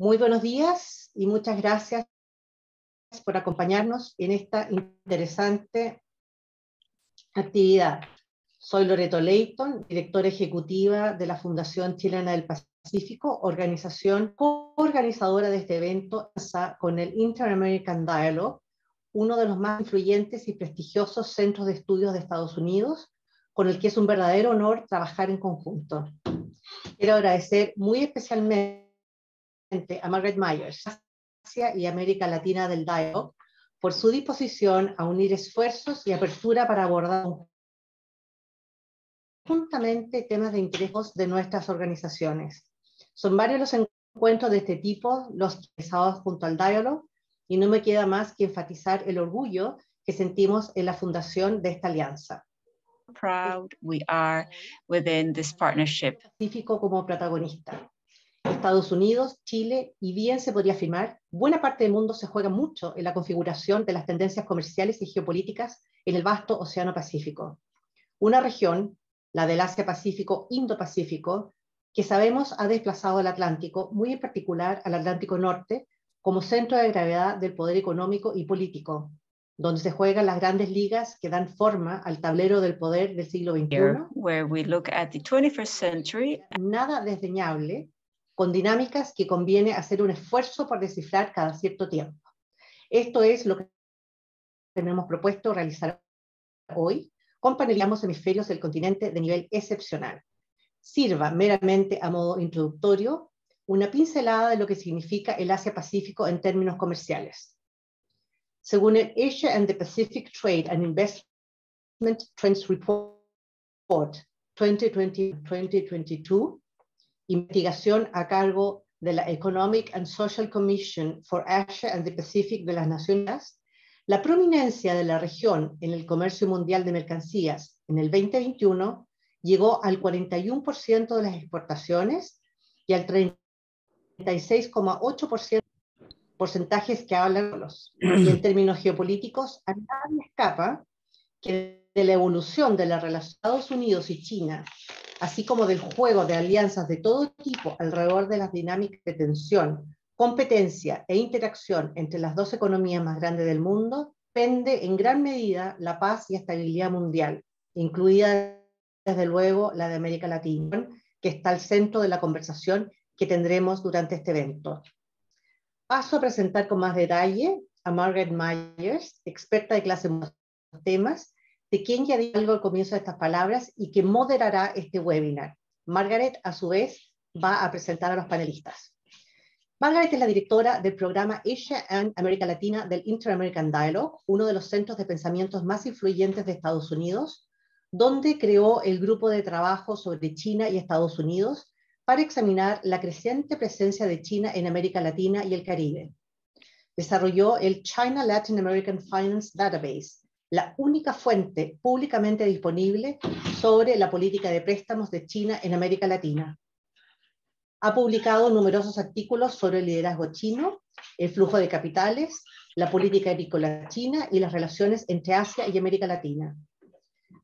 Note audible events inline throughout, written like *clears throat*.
Muy buenos días y muchas gracias por acompañarnos en esta interesante actividad. Soy Loreto Leighton, directora ejecutiva de la Fundación Chilena del Pacífico, organización coorganizadora de este evento con el Inter-American Dialogue, uno de los más influyentes y prestigiosos centros de estudios de Estados Unidos, con el que es un verdadero honor trabajar en conjunto. Quiero agradecer muy especialmente a Margaret Myers Asia y América Latina del Dialog por su disposición a unir esfuerzos y apertura para abordar juntamente temas de interés de nuestras organizaciones. Son varios los encuentros de este tipo los realizados junto al diálogo y no me queda más que enfatizar el orgullo que sentimos en la fundación de esta alianza proud we are within this partnership. Pacífico como protagonista. Estados Unidos, Chile y bien se podría afirmar, buena parte del mundo se juega mucho en la configuración de las tendencias comerciales y geopolíticas en el vasto Océano Pacífico. Una región, la del Asia-Pacífico, Indo-Pacífico, que sabemos ha desplazado al Atlántico, muy en particular al Atlántico Norte, como centro de gravedad del poder económico y político, donde se juegan las grandes ligas que dan forma al tablero del poder del siglo XXI. century. Nada desdeñable, con dinámicas que conviene hacer un esfuerzo por descifrar cada cierto tiempo. Esto es lo que tenemos propuesto realizar hoy con hemisferios del continente de nivel excepcional. Sirva meramente a modo introductorio una pincelada de lo que significa el Asia-Pacífico en términos comerciales según el Asia and the Pacific Trade and Investment Trends Report 2020-2022, investigación a cargo de la Economic and Social Commission for Asia and the Pacific de las Naciones, la prominencia de la región en el comercio mundial de mercancías en el 2021 llegó al 41% de las exportaciones y al 36,8% porcentajes que hablan los, *clears throat* en términos geopolíticos, a nadie escapa que de la evolución de la relación de Estados Unidos y China, así como del juego de alianzas de todo tipo alrededor de las dinámicas de tensión, competencia e interacción entre las dos economías más grandes del mundo, pende en gran medida la paz y estabilidad mundial, incluida desde luego la de América Latina, que está al centro de la conversación que tendremos durante este evento. Paso a presentar con más detalle a Margaret Myers, experta de clase en temas, de quien ya di algo al comienzo de estas palabras y que moderará este webinar. Margaret, a su vez, va a presentar a los panelistas. Margaret es la directora del programa Asia and América Latina del Inter-American Dialogue, uno de los centros de pensamientos más influyentes de Estados Unidos, donde creó el grupo de trabajo sobre China y Estados Unidos para examinar la creciente presencia de China en América Latina y el Caribe. Desarrolló el China Latin American Finance Database, la única fuente públicamente disponible sobre la política de préstamos de China en América Latina. Ha publicado numerosos artículos sobre el liderazgo chino, el flujo de capitales, la política agrícola china y las relaciones entre Asia y América Latina.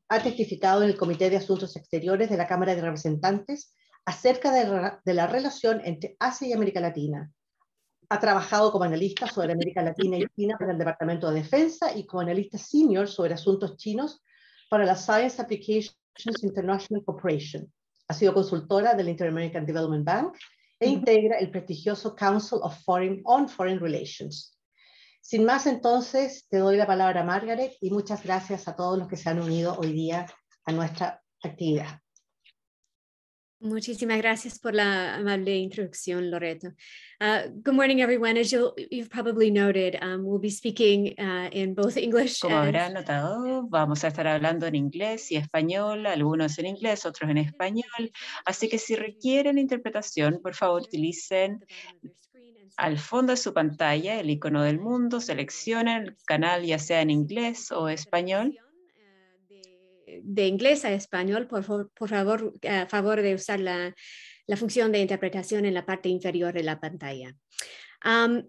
Ha testificado en el Comité de Asuntos Exteriores de la Cámara de Representantes acerca de, la relación entre Asia y América Latina. Ha trabajado como analista sobre América Latina y China para el Departamento de Defensa y como analista senior sobre asuntos chinos para la Science Applications International Corporation. Ha sido consultora del Inter-American Development Bank e integra el prestigioso Council of Foreign on Foreign Relations. Sin más, entonces, te doy la palabra a Margaret y muchas gracias a todos los que se han unido hoy día a nuestra actividad. Muchísimas gracias por la amable introducción, Loreto. Uh, good morning, everyone. As probably noted, um, we'll be speaking uh, in both *laughs* English. Como habrán notado, vamos a estar hablando en inglés y español, algunos en inglés, otros en español. Así que si requieren interpretación, por favor utilicen al fondo de su pantalla el icono del mundo, seleccionen el canal ya sea en inglés o español de inglés a español, por, favor, por favor, a favor de usar la, función de interpretación en la parte inferior de la pantalla. Um,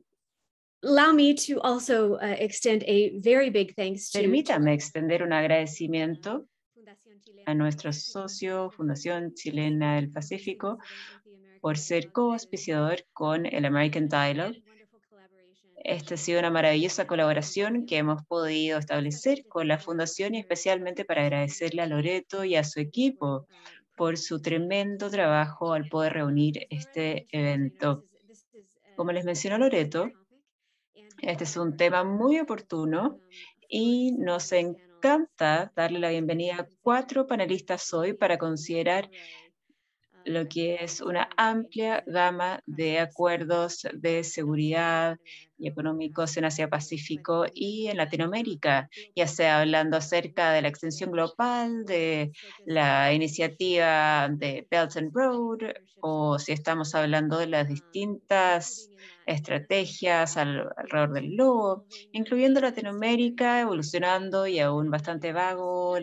allow me to also uh, extend a very big thanks Permítame extender un agradecimiento a nuestro socio, Fundación Chilena del Pacífico, por ser co-auspiciador con el American Dialogue esta ha sido una maravillosa colaboración que hemos podido establecer con la Fundación y especialmente para agradecerle a Loreto y a su equipo por su tremendo trabajo al poder reunir este evento. Como les mencionó Loreto, este es un tema muy oportuno y nos encanta darle la bienvenida a cuatro panelistas hoy para considerar lo que es una amplia gama de acuerdos de seguridad y económicos en Asia-Pacífico y en Latinoamérica, ya sea hablando acerca de la extensión global, de la iniciativa de Belt and Road, o si estamos hablando de las distintas estrategias alrededor del globo, incluyendo Latinoamérica, evolucionando y aún bastante vago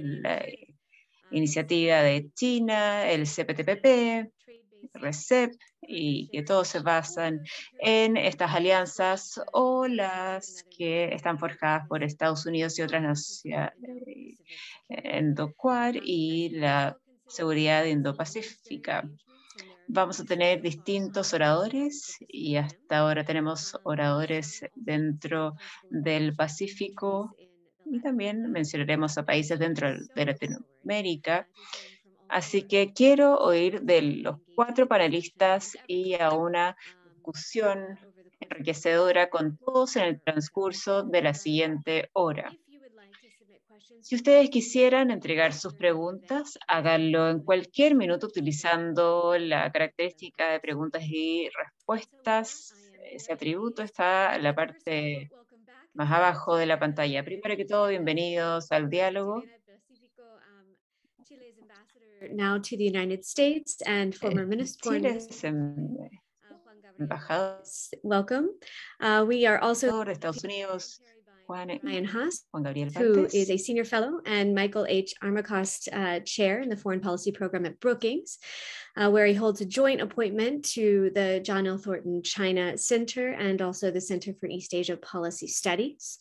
iniciativa de China, el CPTPP, RCEP, y que todos se basan en estas alianzas o las que están forjadas por Estados Unidos y otras naciones, Quad y la seguridad Indo-Pacífica. Vamos a tener distintos oradores y hasta ahora tenemos oradores dentro del Pacífico y también mencionaremos a países dentro de Latinoamérica. Así que quiero oír de los cuatro panelistas y a una discusión enriquecedora con todos en el transcurso de la siguiente hora. Si ustedes quisieran entregar sus preguntas, háganlo en cualquier minuto utilizando la característica de preguntas y respuestas. Ese atributo está en la parte más abajo de la pantalla. Primero que todo, bienvenidos al diálogo. Um, eh, em, uh, embajador. Welcome. Uh, we are also de Estados Unidos Juan Haas, Gabriel who is a senior fellow, and Michael H. Armacost, uh, chair in the foreign policy program at Brookings, uh, where he holds a joint appointment to the John L. Thornton China Center and also the Center for East Asia Policy Studies.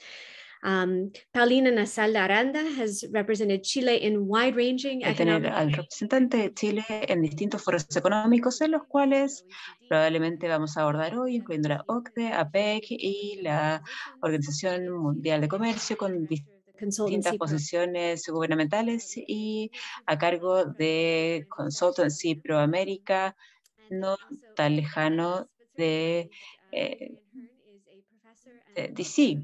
Um, Paulina Nasal de Aranda has represented Chile in wide-ranging tener al representante de Chile en distintos foros económicos en los cuales probablemente vamos a abordar hoy, incluyendo la OCDE, APEC y la Organización Mundial de Comercio con distintas posiciones gubernamentales y a cargo de Consultancy Pro América, no tan lejano de, eh, de DC.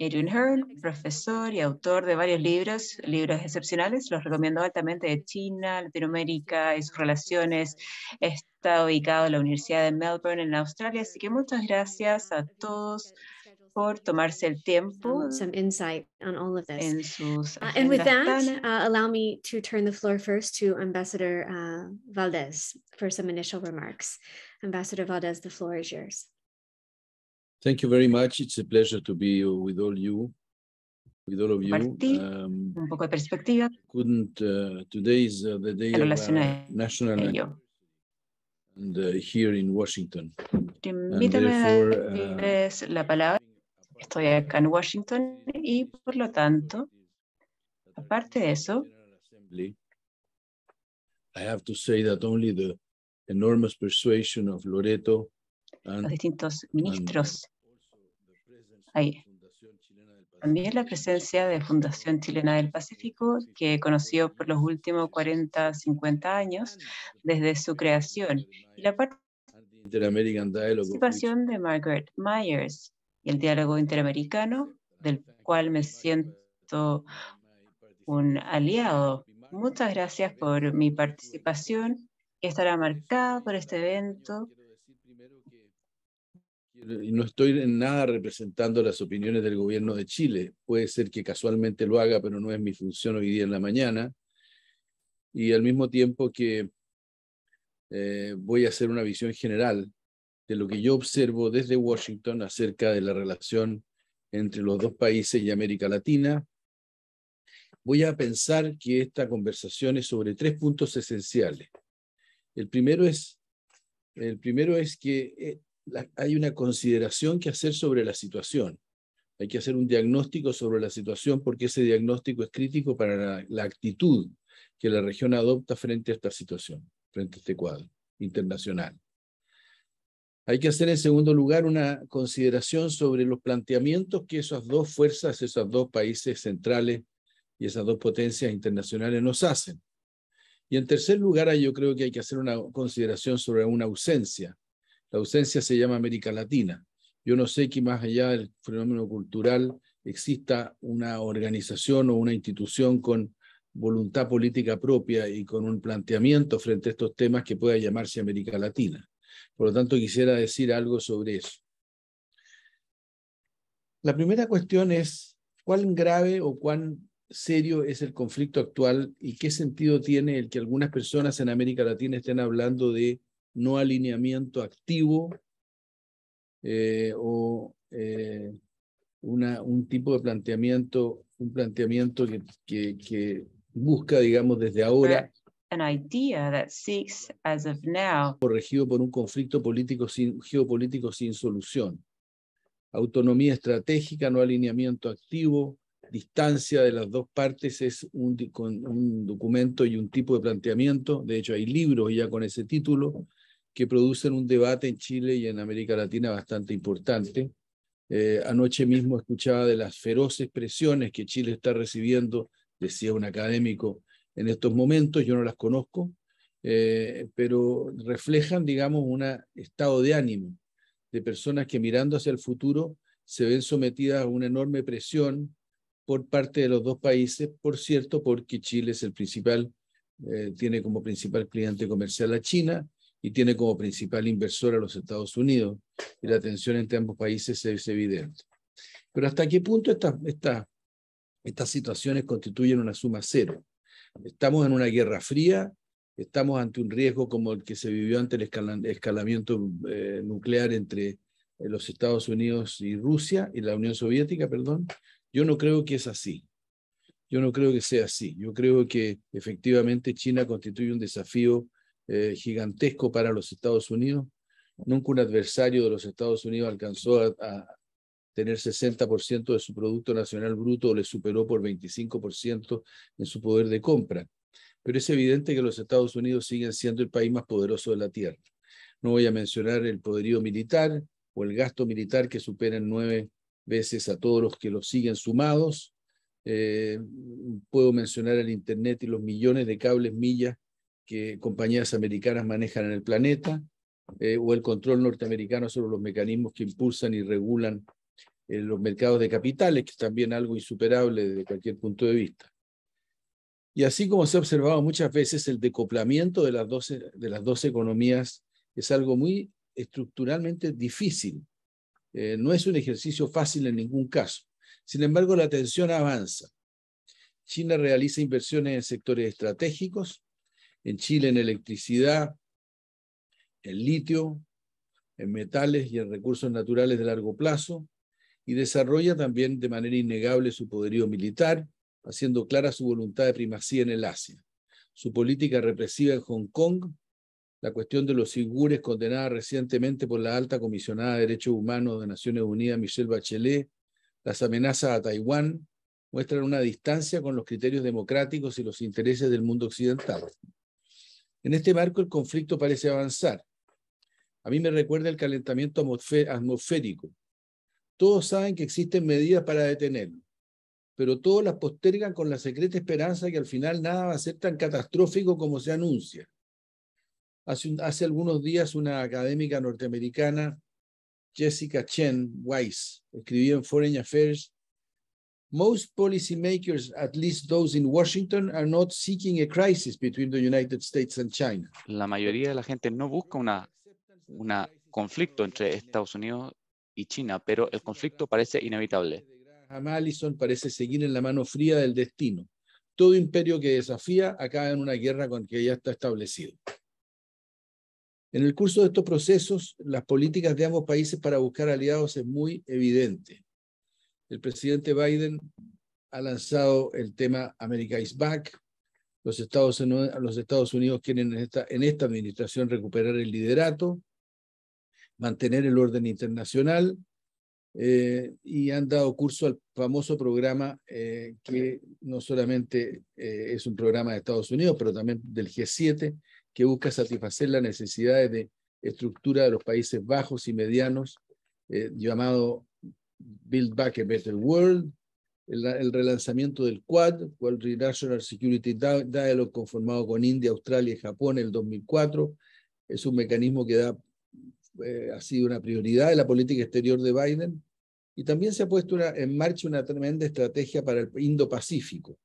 Edwin Hearn, profesor y autor de varios libros, libros excepcionales, los recomiendo altamente, de China, Latinoamérica y sus relaciones. Está ubicado en la Universidad de Melbourne, en Australia, así que muchas gracias a todos por tomarse el tiempo some insight on all of this. Uh, and with that, uh, allow me to turn the floor first to Ambassador uh, Valdez for some initial remarks. Ambassador Valdez, the floor is yours. Thank you very much. It's a pleasure to be with all you, with all of you. Um, un poco de perspectiva. Couldn't uh, today is uh, the day of uh, national ello. and uh, here in Washington. Invítame a uh, darles la palabra. Estoy acá en Washington y por lo tanto, aparte de eso, I have to say that only the enormous persuasion of Loreto los distintos ministros También la presencia de Fundación Chilena del Pacífico, que he conocido por los últimos 40, 50 años desde su creación, y la participación de Margaret Myers y el diálogo interamericano, del cual me siento un aliado. Muchas gracias por mi participación, que estará marcada por este evento eh, no estoy en nada representando las opiniones del gobierno de Chile. Puede ser que casualmente lo haga, pero no es mi función hoy día en la mañana. Y al mismo tiempo que eh, voy a hacer una visión general de lo que yo observo desde Washington acerca de la relación entre los dos países y América Latina, voy a pensar que esta conversación es sobre tres puntos esenciales. El primero es, el primero es que eh, hay una consideración que hacer sobre la situación. Hay que hacer un diagnóstico sobre la situación porque ese diagnóstico es crítico para la actitud que la región adopta frente a esta situación, frente a este cuadro internacional. Hay que hacer en segundo lugar una consideración sobre los planteamientos que esas dos fuerzas, esos dos países centrales y esas dos potencias internacionales nos hacen. Y en tercer lugar, yo creo que hay que hacer una consideración sobre una ausencia, la ausencia se llama América Latina. Yo no sé que más allá del fenómeno cultural exista una organización o una institución con voluntad política propia y con un planteamiento frente a estos temas que pueda llamarse América Latina. Por lo tanto, quisiera decir algo sobre eso. La primera cuestión es cuán grave o cuán serio es el conflicto actual y qué sentido tiene el que algunas personas en América Latina estén hablando de no alineamiento activo eh, o eh, una, un tipo de planteamiento, un planteamiento que, que, busca, digamos, desde ahora. idea Corregido por un conflicto político geopolítico sin solución. Autonomía estratégica, no alineamiento activo, distancia de las dos partes es un, un documento y un tipo de planteamiento. De hecho, hay libros ya con ese título que producen un debate en Chile y en América Latina bastante importante. Eh, anoche mismo escuchaba de las feroces presiones que Chile está recibiendo, decía un académico, en estos momentos, yo no las conozco, eh, pero reflejan, digamos, un estado de ánimo de personas que mirando hacia el futuro se ven sometidas a una enorme presión por parte de los dos países, por cierto, porque Chile es el principal, eh, tiene como principal cliente comercial a China, y tiene como principal inversor a los Estados Unidos, y la tensión entre ambos países es evidente. Pero ¿hasta qué punto esta, estas situaciones constituyen una suma cero? Estamos en una guerra fría, estamos ante un riesgo como el que se vivió ante el escalamiento eh, nuclear entre eh, los Estados Unidos y Rusia, y la Unión Soviética, perdón. Yo no creo que es así. Yo no creo que sea así. Yo creo que efectivamente China constituye un desafío eh, gigantesco para los Estados Unidos. Nunca un adversario de los Estados Unidos alcanzó a, tener 60% de su Producto Nacional Bruto o le superó por 25% en su poder de compra. Pero es evidente que los Estados Unidos siguen siendo el país más poderoso de la Tierra. No voy a mencionar el poderío militar o el gasto militar que supera nueve veces a todos los que lo siguen sumados. Eh, puedo mencionar el Internet y los millones de cables, millas que compañías americanas manejan en el planeta, eh, o el control norteamericano sobre los mecanismos que impulsan y regulan eh, los mercados de capitales, que es también algo insuperable desde cualquier punto de vista. Y así como se ha observado muchas veces, el decoplamiento de las dos, de las dos economías es algo muy estructuralmente difícil. Eh, no es un ejercicio fácil en ningún caso. Sin embargo, la tensión avanza. China realiza inversiones en sectores estratégicos, en Chile en electricidad, en litio, en metales y en recursos naturales de largo plazo, y desarrolla también de manera innegable su poderío militar, haciendo clara su voluntad de primacía en el Asia. Su política represiva en Hong Kong, la cuestión de los uigures condenada recientemente por la alta comisionada de Derechos Humanos de Naciones Unidas, Michelle Bachelet, las amenazas a Taiwán, muestran una distancia con los criterios democráticos y los intereses del mundo occidental. En este marco el conflicto parece avanzar. A mí me recuerda el calentamiento atmosférico. Todos saben que existen medidas para detenerlo, pero todos las postergan con la secreta esperanza que al final nada va a ser tan catastrófico como se anuncia. Hace, hace algunos días una académica norteamericana, Jessica Chen Weiss, escribió en Foreign Affairs most makers, at least those in Washington, are not seeking a crisis between the United States and China. La mayoría de la gente no busca una un conflicto entre Estados Unidos y China, pero el conflicto parece inevitable. Allison parece seguir en la mano fría del destino. Todo imperio que desafía acaba en una guerra con que ya está establecido. En el curso de estos procesos, las políticas de ambos países para buscar aliados es muy evidente el presidente Biden ha lanzado el tema America is Back. Los Estados, Unidos quieren en esta, administración recuperar el liderato, mantener el orden internacional eh, y han dado curso al famoso programa eh, que no solamente eh, es un programa de Estados Unidos, pero también del G7, que busca satisfacer las necesidades de estructura de los Países Bajos y Medianos, llamado Build Back a Better World, el, relanzamiento del Quad, World National Security Dialogue conformado con India, Australia y Japón en el 2004. Es un mecanismo que eh, ha sido una prioridad de la política exterior de Biden. Y también se ha puesto en marcha una tremenda estrategia para el Indo-Pacífico,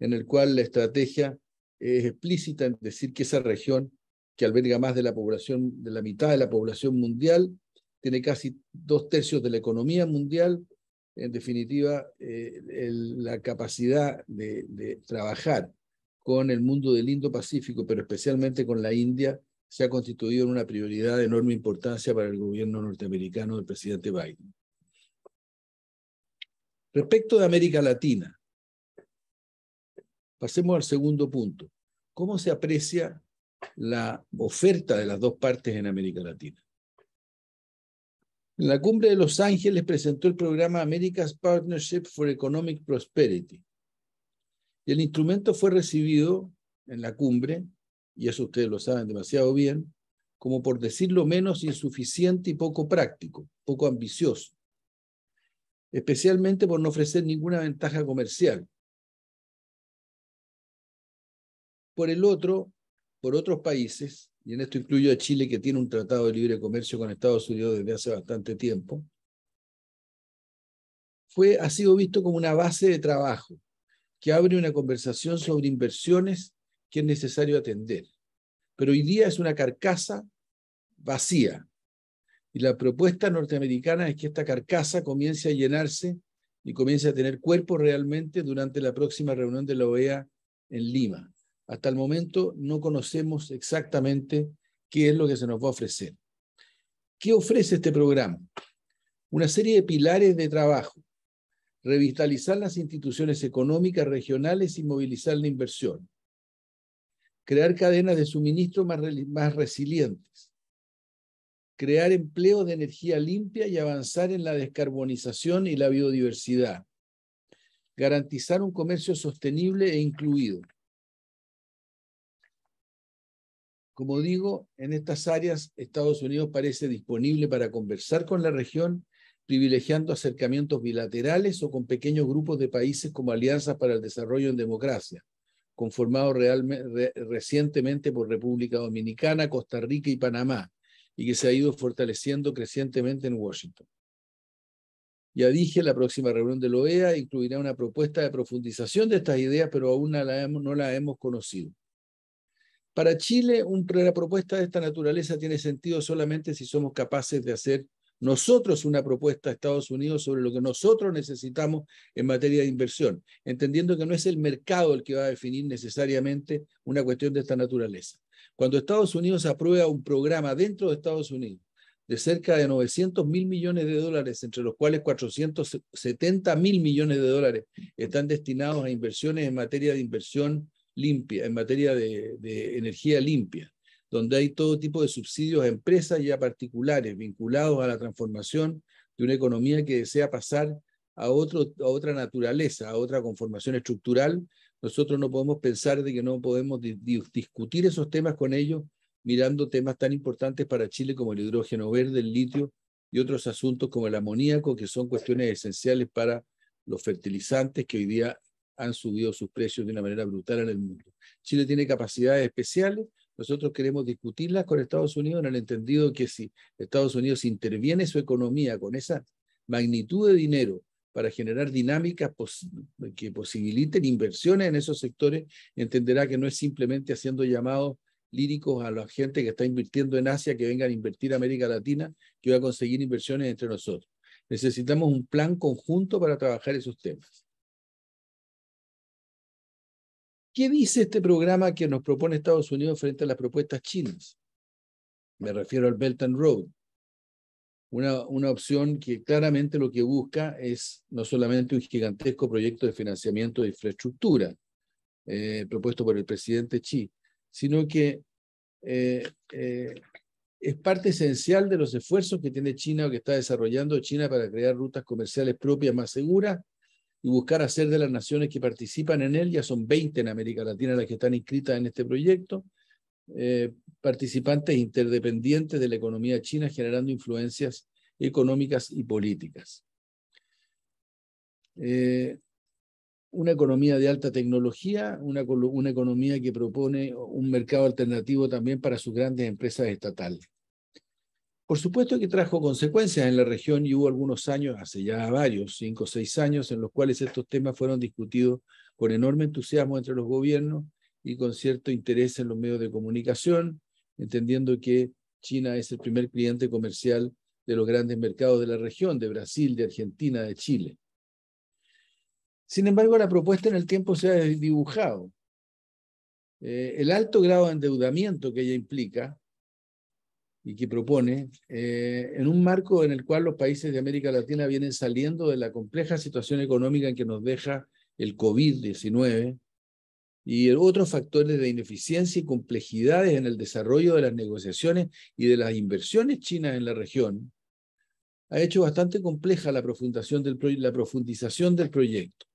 en el cual la estrategia es explícita en decir que esa región que alberga más de la población, de la mitad de la población mundial, tiene casi dos tercios de la economía mundial. En definitiva, eh, la capacidad de, de, trabajar con el mundo del Indo-Pacífico, pero especialmente con la India, se ha constituido en una prioridad de enorme importancia para el gobierno norteamericano del presidente Biden. Respecto de América Latina, pasemos al segundo punto. ¿Cómo se aprecia la oferta de las dos partes en América Latina? En la cumbre de Los Ángeles presentó el programa America's Partnership for Economic Prosperity. el instrumento fue recibido en la cumbre, y eso ustedes lo saben demasiado bien, como por decirlo menos insuficiente y poco práctico, poco ambicioso, especialmente por no ofrecer ninguna ventaja comercial. Por el otro, por otros países, y en esto incluyo a Chile que tiene un tratado de libre comercio con Estados Unidos desde hace bastante tiempo, fue, ha sido visto como una base de trabajo que abre una conversación sobre inversiones que es necesario atender. Pero hoy día es una carcasa vacía. Y la propuesta norteamericana es que esta carcasa comience a llenarse y comience a tener cuerpo realmente durante la próxima reunión de la OEA en Lima. Hasta el momento no conocemos exactamente qué es lo que se nos va a ofrecer. ¿Qué ofrece este programa? Una serie de pilares de trabajo. Revitalizar las instituciones económicas regionales y movilizar la inversión. Crear cadenas de suministro más, resilientes. Crear empleo de energía limpia y avanzar en la descarbonización y la biodiversidad garantizar un comercio sostenible e incluido, Como digo, en estas áreas Estados Unidos parece disponible para conversar con la región, privilegiando acercamientos bilaterales o con pequeños grupos de países como Alianzas para el Desarrollo en Democracia, conformado recientemente por República Dominicana, Costa Rica y Panamá, y que se ha ido fortaleciendo crecientemente en Washington. Ya dije, la próxima reunión de la e OEA incluirá una propuesta de profundización de estas ideas, pero aún no la hemos conocido. Para Chile, una propuesta de esta naturaleza tiene sentido solamente si somos capaces de hacer nosotros una propuesta a Estados Unidos sobre lo que nosotros necesitamos en materia de inversión, entendiendo que no es el mercado el que va a definir necesariamente una cuestión de esta naturaleza. Cuando Estados Unidos aprueba un programa dentro de Estados Unidos de cerca de 900 mil millones de dólares, entre los cuales 470 mil millones de dólares están destinados a inversiones en materia de inversión limpia, en materia de, energía limpia, donde hay todo tipo de subsidios a empresas y a particulares vinculados a la transformación de una economía que desea pasar a, otro, a otra naturaleza, a otra conformación estructural, nosotros no podemos pensar de que no podemos discutir esos temas con ellos mirando temas tan importantes para Chile como el hidrógeno verde, el litio y otros asuntos como el amoníaco, que son cuestiones esenciales para los fertilizantes que hoy día han subido sus precios de una manera brutal en el mundo. Chile tiene capacidades especiales, nosotros queremos discutirlas con Estados Unidos en el entendido que si Estados Unidos interviene su economía con esa magnitud de dinero para generar dinámicas que posibiliten inversiones en esos sectores, entenderá que no es simplemente haciendo llamados líricos a la gente que está invirtiendo en Asia, que vengan a invertir a América Latina, que va a conseguir inversiones entre nosotros. Necesitamos un plan conjunto para trabajar esos temas. ¿Qué dice este programa que nos propone Estados Unidos frente a las propuestas chinas? Me refiero al Belt and Road. Una, una, opción que claramente lo que busca es no solamente un gigantesco proyecto de financiamiento de infraestructura eh, propuesto por el presidente Xi, sino que eh, eh, es parte esencial de los esfuerzos que tiene China o que está desarrollando China para crear rutas comerciales propias más seguras y buscar hacer de las naciones que participan en él, ya son 20 en América Latina las que están inscritas en este proyecto, eh, participantes interdependientes de la economía china generando influencias económicas y políticas. Eh, una economía de alta tecnología, una economía que propone un mercado alternativo también para sus grandes empresas estatales. Por supuesto que trajo consecuencias en la región y hubo algunos años, hace ya varios, cinco o seis años, en los cuales estos temas fueron discutidos con enorme entusiasmo entre los gobiernos y con cierto interés en los medios de comunicación, entendiendo que China es el primer cliente comercial de los grandes mercados de la región, de Brasil, de Argentina, de Chile. Sin embargo, la propuesta en el tiempo se ha dibujado. Eh, el alto grado de endeudamiento que ella implica y que propone, eh, en un marco en el cual los países de América Latina vienen saliendo de la compleja situación económica en que nos deja el COVID-19 y otros factores de ineficiencia y complejidades en el desarrollo de las negociaciones y de las inversiones chinas en la región, ha hecho bastante compleja la del, la profundización del proyecto.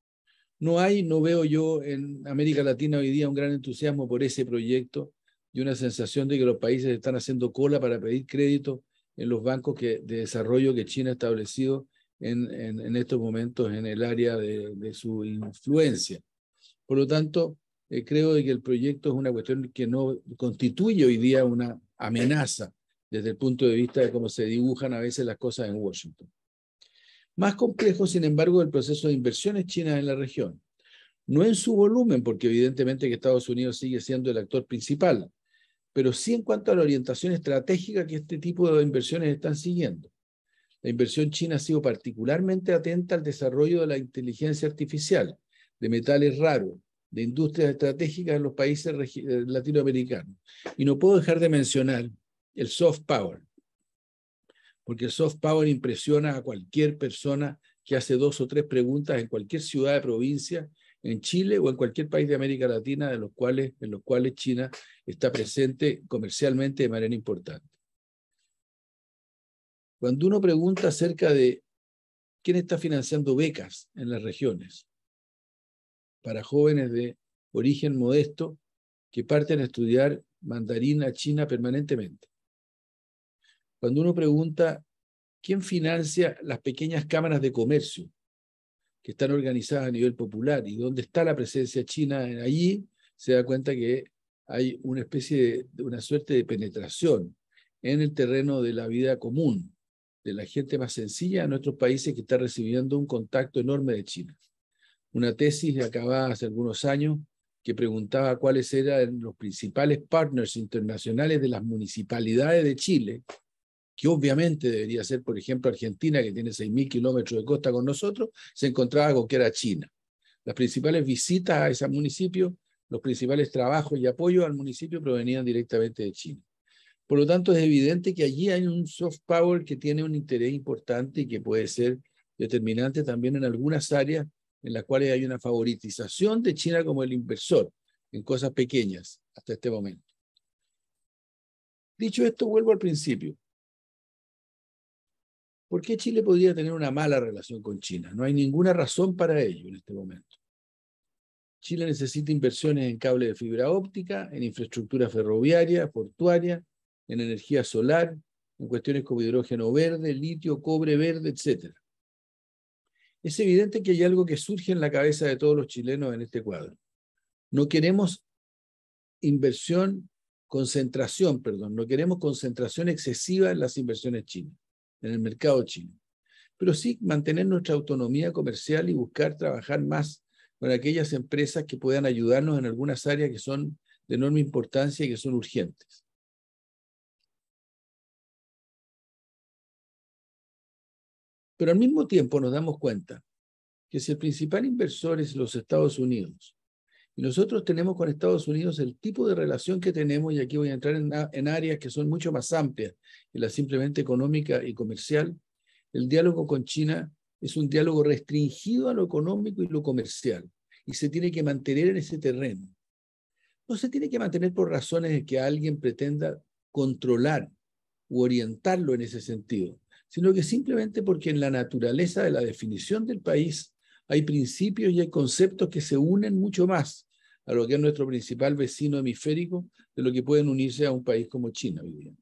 No hay, no veo yo en América Latina hoy día un gran entusiasmo por ese proyecto y una sensación de que los países están haciendo cola para pedir crédito en los bancos de desarrollo que China ha establecido en, en, estos momentos en el área de, su influencia. Por lo tanto, eh, creo que el proyecto es una cuestión que no constituye hoy día una amenaza desde el punto de vista de cómo se dibujan a veces las cosas en Washington. Más complejo, sin embargo, el proceso de inversiones chinas en la región. No en su volumen, porque evidentemente que Estados Unidos sigue siendo el actor principal, pero sí en cuanto a la orientación estratégica que este tipo de inversiones están siguiendo. La inversión china ha sido particularmente atenta al desarrollo de la inteligencia artificial, de metales raros, de industrias estratégicas en los países eh, latinoamericanos. Y no puedo dejar de mencionar el soft power, porque el soft power impresiona a cualquier persona que hace dos o tres preguntas en cualquier ciudad de provincia en Chile o en cualquier país de América Latina en los cuales, en China está presente comercialmente de manera importante. Cuando uno pregunta acerca de quién está financiando becas en las regiones para jóvenes de origen modesto que parten a estudiar mandarín a China permanentemente. Cuando uno pregunta quién financia las pequeñas cámaras de comercio que están organizadas a nivel popular y donde está la presencia china allí, se da cuenta que hay una especie de una suerte de penetración en el terreno de la vida común, de la gente más sencilla en nuestros países que está recibiendo un contacto enorme de China. Una tesis acabada hace algunos años que preguntaba cuáles eran los principales partners internacionales de las municipalidades de Chile que obviamente debería ser, por ejemplo, Argentina, que tiene 6.000 kilómetros de costa con nosotros, se encontraba con que era China. Las principales visitas a ese municipio, los principales trabajos y apoyo al municipio provenían directamente de China. Por lo tanto, es evidente que allí hay un soft power que tiene un interés importante y que puede ser determinante también en algunas áreas en las cuales hay una favoritización de China como el inversor en cosas pequeñas hasta este momento. Dicho esto, vuelvo al principio. ¿Por qué Chile podría tener una mala relación con China? No hay ninguna razón para ello en este momento. Chile necesita inversiones en cable de fibra óptica, en infraestructura ferroviaria, portuaria, en energía solar, en cuestiones como hidrógeno verde, litio, cobre verde, etc. Es evidente que hay algo que surge en la cabeza de todos los chilenos en este cuadro. No queremos inversión, concentración, perdón, no queremos concentración excesiva en las inversiones chinas en el mercado chino, pero sí mantener nuestra autonomía comercial y buscar trabajar más con aquellas empresas que puedan ayudarnos en algunas áreas que son de enorme importancia y que son urgentes. Pero al mismo tiempo nos damos cuenta que si el principal inversor es los Estados Unidos nosotros tenemos con Estados Unidos el tipo de relación que tenemos, y aquí voy a entrar en, áreas que son mucho más amplias que la simplemente económica y comercial. El diálogo con China es un diálogo restringido a lo económico y lo comercial, y se tiene que mantener en ese terreno. No se tiene que mantener por razones de que alguien pretenda controlar u orientarlo en ese sentido, sino que simplemente porque en la naturaleza de la definición del país hay principios y hay conceptos que se unen mucho más a lo que es nuestro principal vecino hemisférico, de lo que pueden unirse a un país como China hoy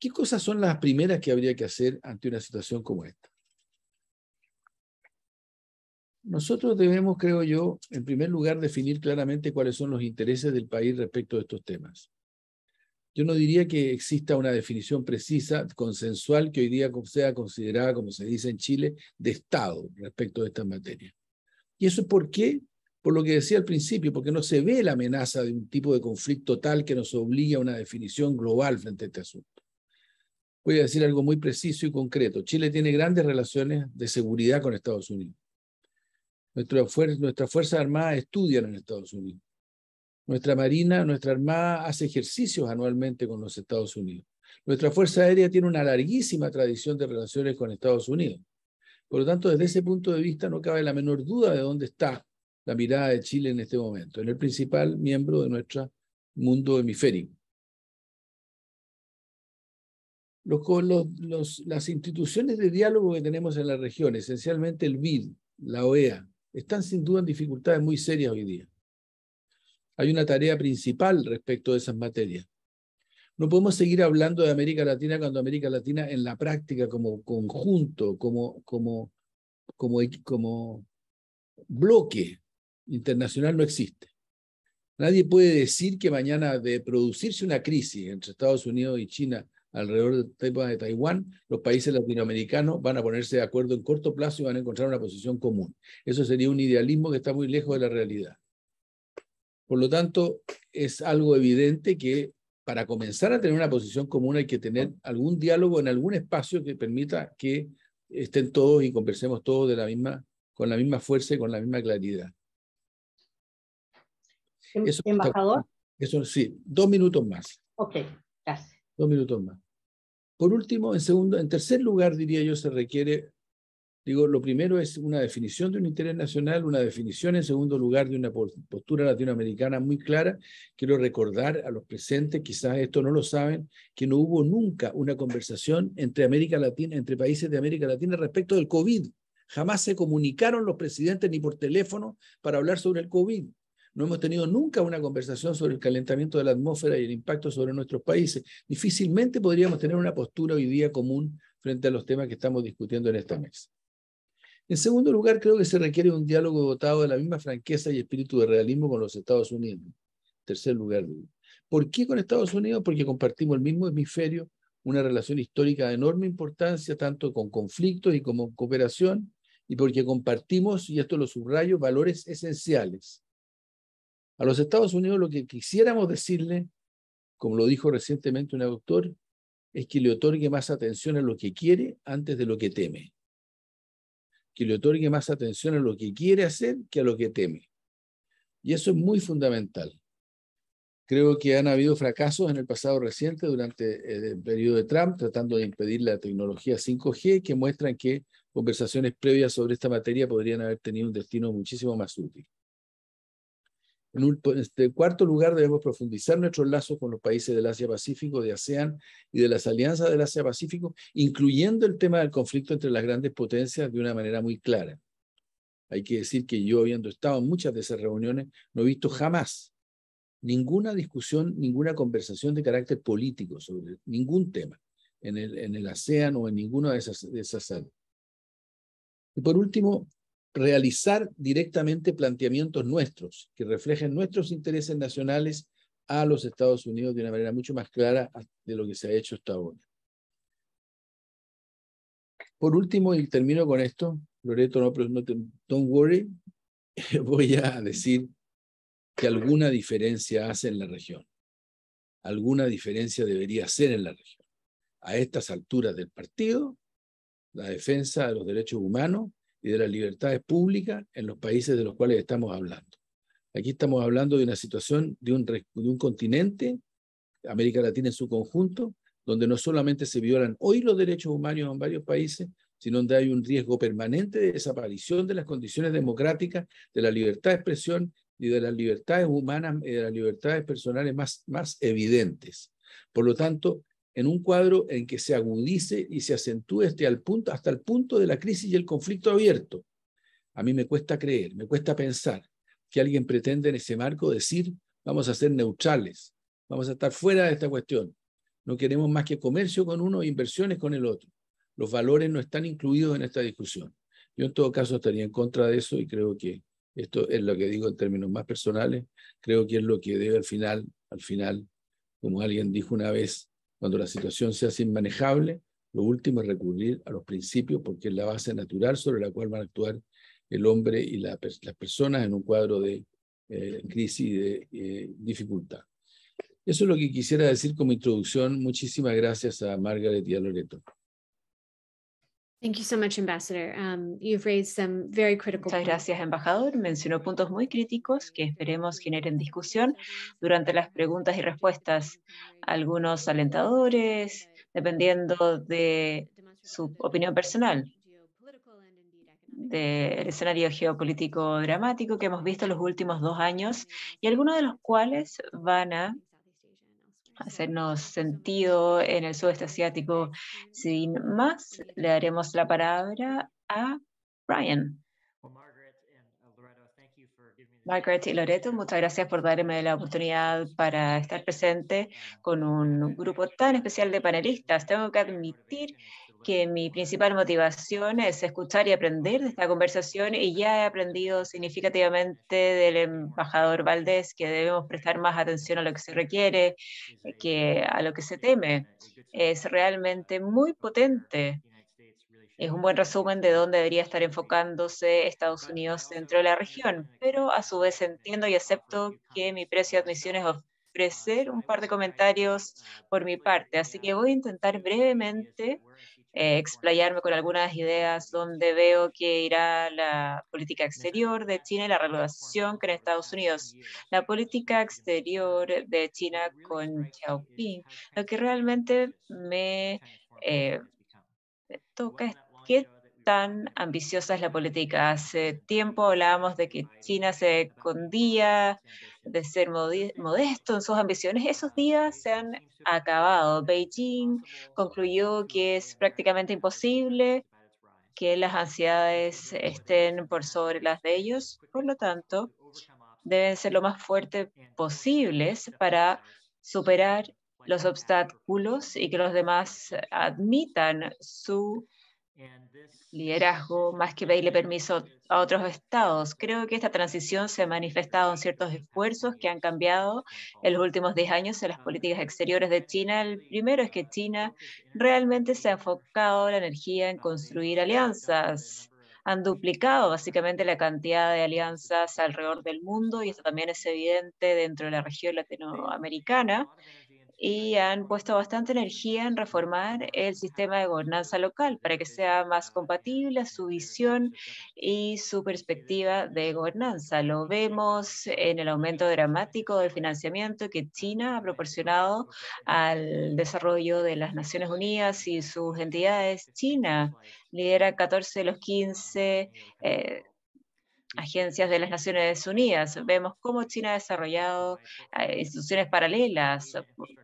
¿Qué cosas son las primeras que habría que hacer ante una situación como esta? Nosotros debemos, creo yo, en primer lugar, definir claramente cuáles son los intereses del país respecto de estos temas. Yo no diría que exista una definición precisa, consensual, que hoy día sea considerada, como se dice en Chile, de Estado respecto de estas materias. ¿Y eso por qué? Por lo que decía al principio, porque no se ve la amenaza de un tipo de conflicto tal que nos obliga a una definición global frente a este asunto. Voy a decir algo muy preciso y concreto. Chile tiene grandes relaciones de seguridad con Estados Unidos. Nuestras nuestra Fuerza Armadas estudian en Estados Unidos. Nuestra Marina, nuestra Armada hace ejercicios anualmente con los Estados Unidos. Nuestra Fuerza Aérea tiene una larguísima tradición de relaciones con Estados Unidos. Por lo tanto, desde ese punto de vista no cabe la menor duda de dónde está la mirada de Chile en este momento, en el principal miembro de nuestro mundo hemisférico. las instituciones de diálogo que tenemos en la región, esencialmente el BID, la OEA, están sin duda en dificultades muy serias hoy día. Hay una tarea principal respecto de esas materias, no podemos seguir hablando de América Latina cuando América Latina en la práctica como conjunto, como, como, como, como bloque internacional no existe. Nadie puede decir que mañana de producirse una crisis entre Estados Unidos y China alrededor del tema de Taiwán, los países latinoamericanos van a ponerse de acuerdo en corto plazo y van a encontrar una posición común. Eso sería un idealismo que está muy lejos de la realidad. Por lo tanto, es algo evidente que para comenzar a tener una posición común hay que tener algún diálogo en algún espacio que permita que estén todos y conversemos todos de la misma, con la misma fuerza y con la misma claridad. ¿Embajador? sí, dos minutos más. Ok, gracias. Dos minutos más. Por último, en segundo, en tercer lugar, diría yo, se requiere Digo, lo primero es una definición de un interés nacional, una definición en segundo lugar de una postura latinoamericana muy clara. Quiero recordar a los presentes, quizás esto no lo saben, que no hubo nunca una conversación entre América Latina, entre países de América Latina respecto del COVID. Jamás se comunicaron los presidentes ni por teléfono para hablar sobre el COVID. No hemos tenido nunca una conversación sobre el calentamiento de la atmósfera y el impacto sobre nuestros países. Difícilmente podríamos tener una postura hoy día común frente a los temas que estamos discutiendo en esta mesa. En segundo lugar, creo que se requiere un diálogo dotado de la misma franqueza y espíritu de realismo con los Estados Unidos. En tercer lugar, ¿por qué con Estados Unidos? Porque compartimos el mismo hemisferio, una relación histórica de enorme importancia, tanto con conflictos y como cooperación, y porque compartimos, y esto lo subrayo, valores esenciales. A los Estados Unidos lo que quisiéramos decirle, como lo dijo recientemente un autor, es que le otorgue más atención a lo que quiere antes de lo que teme que le otorgue más atención a lo que quiere hacer que a lo que teme. Y eso es muy fundamental. Creo que han habido fracasos en el pasado reciente durante eh, el periodo de Trump tratando de impedir la tecnología 5G que muestran que conversaciones previas sobre esta materia podrían haber tenido un destino muchísimo más útil. En, pues, este, cuarto lugar, debemos profundizar nuestros lazos con los países del Asia-Pacífico, de ASEAN y de las alianzas del Asia-Pacífico, incluyendo el tema del conflicto entre las grandes potencias de una manera muy clara. Hay que decir que yo, habiendo estado en muchas de esas reuniones, no he visto jamás ninguna discusión, ninguna conversación de carácter político sobre ningún tema en el, ASEAN o en ninguna de esas, de esas salas. Y por último, realizar directamente planteamientos nuestros que reflejen nuestros intereses nacionales a los Estados Unidos de una manera mucho más clara de lo que se ha hecho hasta ahora. Por último, y termino con esto, Loreto, no, te, don't worry, *laughs* voy a decir que alguna diferencia hace en la región. Alguna diferencia debería hacer en la región. A estas alturas del partido, la defensa de los derechos humanos y de las libertades públicas en los países de los cuales estamos hablando. Aquí estamos hablando de una situación de un, de un continente, América Latina en su conjunto, donde no solamente se violan hoy los derechos humanos en varios países, sino donde hay un riesgo permanente de desaparición de las condiciones democráticas, de la libertad de expresión y de las libertades humanas y de las libertades personales más, más evidentes. Por lo tanto, en un cuadro en que se agudice y se acentúe hasta este el punto, hasta el punto de la crisis y el conflicto abierto. A mí me cuesta creer, me cuesta pensar que alguien pretenda en ese marco decir vamos a ser neutrales, vamos a estar fuera de esta cuestión. No queremos más que comercio con uno e inversiones con el otro. Los valores no están incluidos en esta discusión. Yo en todo caso estaría en contra de eso y creo que esto es lo que digo en términos más personales, creo que es lo que debe al final, al final, como alguien dijo una vez, cuando la situación se hace inmanejable, lo último es recurrir a los principios porque es la base natural sobre la cual van a actuar el hombre y las personas en un cuadro de eh, crisis y de eh, dificultad. Eso es lo que quisiera decir como introducción. Muchísimas gracias a Margaret y a Loreto. Muchas gracias, embajador. Mencionó puntos muy críticos que esperemos generen discusión durante las preguntas y respuestas. Algunos alentadores, dependiendo de su opinión personal del escenario geopolítico dramático que hemos visto en los últimos dos años y algunos de los cuales van a hacernos sentido en el sudeste asiático. Sin más, le daremos la palabra a Brian. Uh, Margaret y Loreto, muchas gracias por darme la oportunidad para estar presente uh, con un grupo tan especial de panelistas. Tengo que admitir que mi principal motivación es escuchar y aprender de esta conversación y ya he aprendido significativamente del embajador Valdés que debemos prestar más atención a lo que se requiere que a lo que se teme. Es realmente muy potente. Es un buen resumen de dónde debería estar enfocándose Estados Unidos dentro de la región, pero a su vez entiendo y acepto que mi precio de admisión es ofrecer un par de comentarios por mi parte, así que voy a intentar brevemente eh, explayarme con algunas ideas donde veo que irá la política exterior de China y la relación con Estados Unidos. La política exterior de China con Xiaoping, lo que realmente me eh, toca es qué tan ambiciosa es la política. Hace tiempo hablábamos de que China se escondía de ser modesto en sus ambiciones. Esos días se han acabado. Beijing concluyó que es prácticamente imposible que las ansiedades estén por sobre las de ellos. Por lo tanto, deben ser lo más fuertes posibles para superar los obstáculos y que los demás admitan su liderazgo más que pedirle permiso a otros estados. Creo que esta transición se ha manifestado en ciertos esfuerzos que han cambiado en los últimos 10 años en las políticas exteriores de China. El primero es que China realmente se ha enfocado la energía en construir alianzas. Han duplicado básicamente la cantidad de alianzas alrededor del mundo y esto también es evidente dentro de la región latinoamericana y han puesto bastante energía en reformar el sistema de gobernanza local para que sea más compatible su visión y su perspectiva de gobernanza. Lo vemos en el aumento dramático del financiamiento que China ha proporcionado al desarrollo de las Naciones Unidas y sus entidades. China lidera 14 de los 15 agencias de las Naciones Unidas. Vemos cómo China ha desarrollado eh, instituciones paralelas,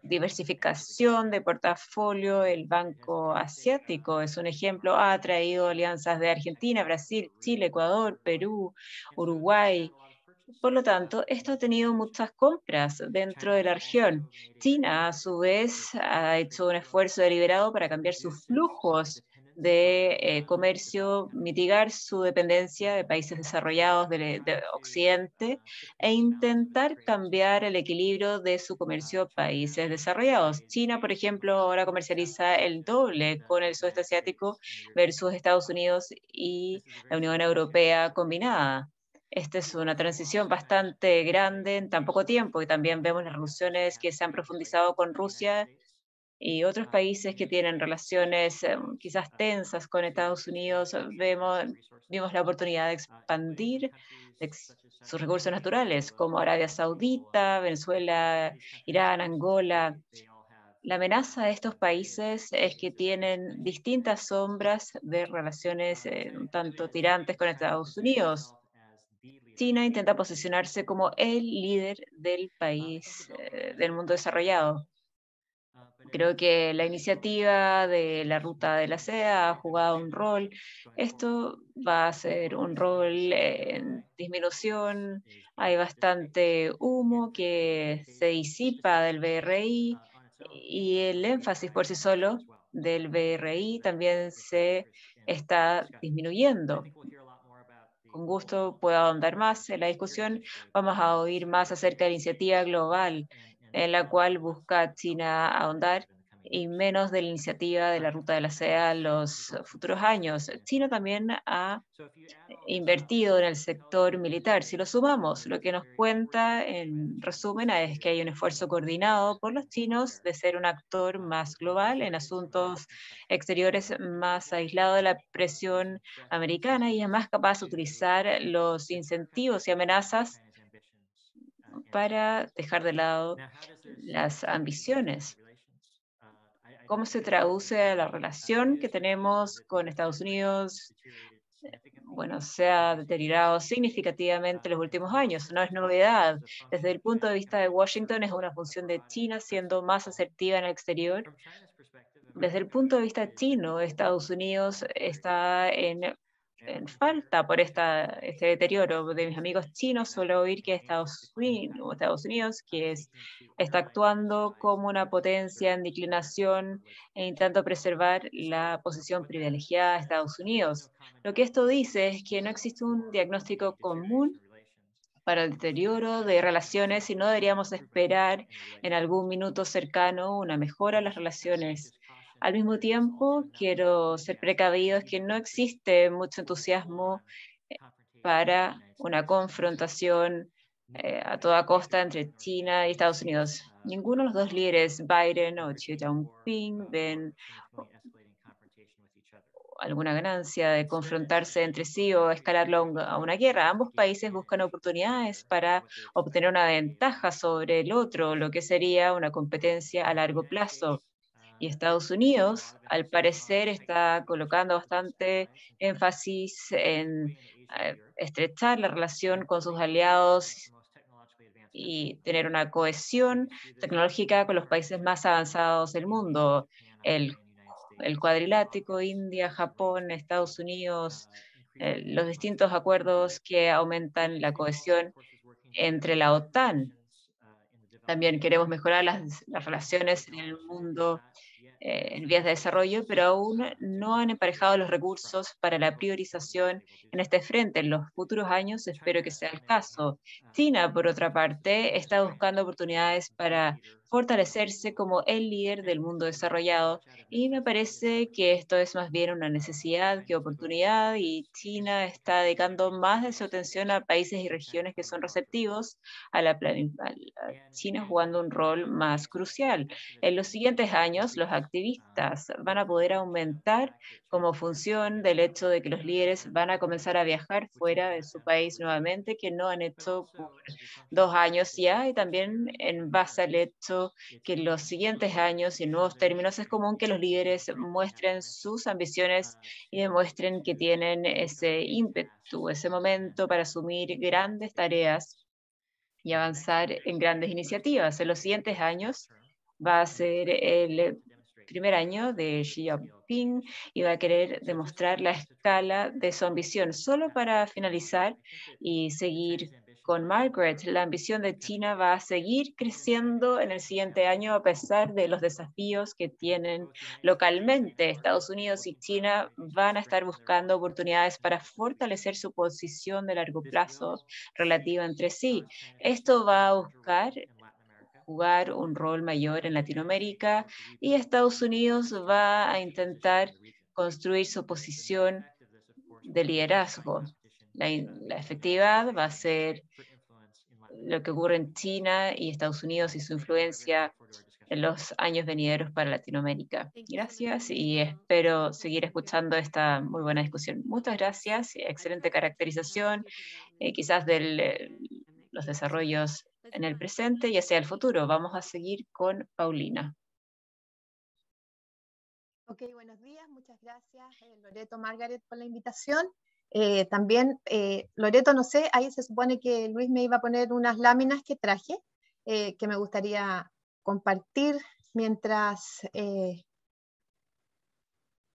diversificación de portafolio, el Banco Asiático es un ejemplo, ha traído alianzas de Argentina, Brasil, Chile, Ecuador, Perú, Uruguay. Por lo tanto, esto ha tenido muchas compras dentro de la región. China, a su vez, ha hecho un esfuerzo deliberado para cambiar sus flujos de eh, comercio, mitigar su dependencia de países desarrollados de, Occidente e intentar cambiar el equilibrio de su comercio países desarrollados. China, por ejemplo, ahora comercializa el doble con el sudeste asiático versus Estados Unidos y la Unión Europea combinada. Esta es una transición bastante grande en tan poco tiempo y también vemos las relaciones que se han profundizado con Rusia y otros países que tienen relaciones eh, quizás tensas con Estados Unidos, eh, vemos, vimos la oportunidad de expandir sus recursos naturales, como Arabia Saudita, Venezuela, Irán, Angola. La amenaza de estos países es que tienen distintas sombras de relaciones eh, tanto tirantes con Estados Unidos. China intenta posicionarse como el líder del país del mundo desarrollado creo que la iniciativa de la ruta de la seda ha jugado un rol. Esto va a ser un rol en disminución. Hay bastante humo que se disipa del BRI y el énfasis por sí solo del BRI también se está disminuyendo con gusto puedo ahondar más en la discusión. Vamos a oír más acerca de la iniciativa global en la cual busca China ahondar y menos de la iniciativa de la Ruta de la Seda en los futuros años. China también ha invertido en el sector militar. Si lo sumamos, lo que nos cuenta en resumen es que hay un esfuerzo coordinado por los chinos de ser un actor más global en asuntos exteriores más aislado de la presión americana y es más capaz de utilizar los incentivos y amenazas para dejar de lado las ambiciones. Uh, ¿Cómo se traduce la uh, relación que tenemos con Estados Unidos? Eh, bueno, se ha deteriorado significativamente en los últimos años, no es novedad. Desde el punto de vista de Washington, es una función de uh, China siendo más asertiva en el exterior. Desde el punto de vista chino, Estados Unidos está en en eh, falta por esta, este deterioro. De mis amigos chinos suelo oír que Estados Unidos, Estados Unidos, que está actuando como una potencia en declinación e intentando preservar la posición privilegiada de Estados Unidos. Lo que esto dice es que no existe un diagnóstico común para el deterioro de relaciones y no deberíamos esperar en algún minuto cercano una mejora en las relaciones al mismo tiempo, quiero ser precavido, es que no existe mucho entusiasmo eh, para una confrontación eh, a toda costa entre China y Estados Unidos. Ninguno de los dos líderes, Biden o Xi Jinping, ven alguna ganancia de confrontarse entre sí o escalarlo a una guerra. Ambos países buscan oportunidades para obtener una ventaja sobre el otro, lo que sería una competencia a largo plazo. Y Estados Unidos, al parecer, está colocando bastante énfasis en eh, estrechar la relación con sus aliados y tener una cohesión tecnológica con los países más avanzados del mundo, el, el cuadrilátero, India, Japón, Estados Unidos, eh, los distintos acuerdos que aumentan la cohesión entre la OTAN también queremos mejorar las, relaciones en el mundo eh, en vías de desarrollo, pero aún no han emparejado los recursos para la priorización en este frente. En los futuros años espero que sea el caso. China, por otra parte, está buscando oportunidades para fortalecerse como el líder del mundo desarrollado. Y me parece que esto es más bien una necesidad que oportunidad y China está dedicando más de su atención a países y regiones que son receptivos a la, planificación. China jugando un rol más crucial. En los siguientes años, los activistas van a poder aumentar como función del hecho de que los líderes van a comenzar a viajar fuera de su país nuevamente, que no han hecho por dos años ya, y también en base al hecho que en los siguientes años y en nuevos términos es común que los líderes muestren sus ambiciones y demuestren que tienen ese ímpetu, ese momento para asumir grandes tareas y avanzar en grandes iniciativas. En los siguientes años va a ser el primer año de Xi Jinping y va a querer demostrar la escala de su ambición. Solo para finalizar y seguir con Margaret, la ambición de China va a seguir creciendo en el siguiente año a pesar de los desafíos que tienen localmente. Estados Unidos y China van a estar buscando oportunidades para fortalecer su posición de largo plazo relativa entre sí. Esto va a buscar jugar un rol mayor en Latinoamérica y Estados Unidos va a intentar construir su posición de liderazgo. La, efectividad va a ser lo que ocurre en China y Estados Unidos y su influencia en los años venideros para Latinoamérica. Gracias y espero seguir escuchando esta muy buena discusión. Muchas gracias, excelente caracterización eh, quizás de eh, los desarrollos en el presente y hacia el futuro. Vamos a seguir con Paulina. Ok, buenos días, muchas gracias eh, Loreto, Margaret por la invitación. Eh, también, eh, Loreto, no sé, ahí se supone que Luis me iba a poner unas láminas que traje, eh, que me gustaría compartir mientras...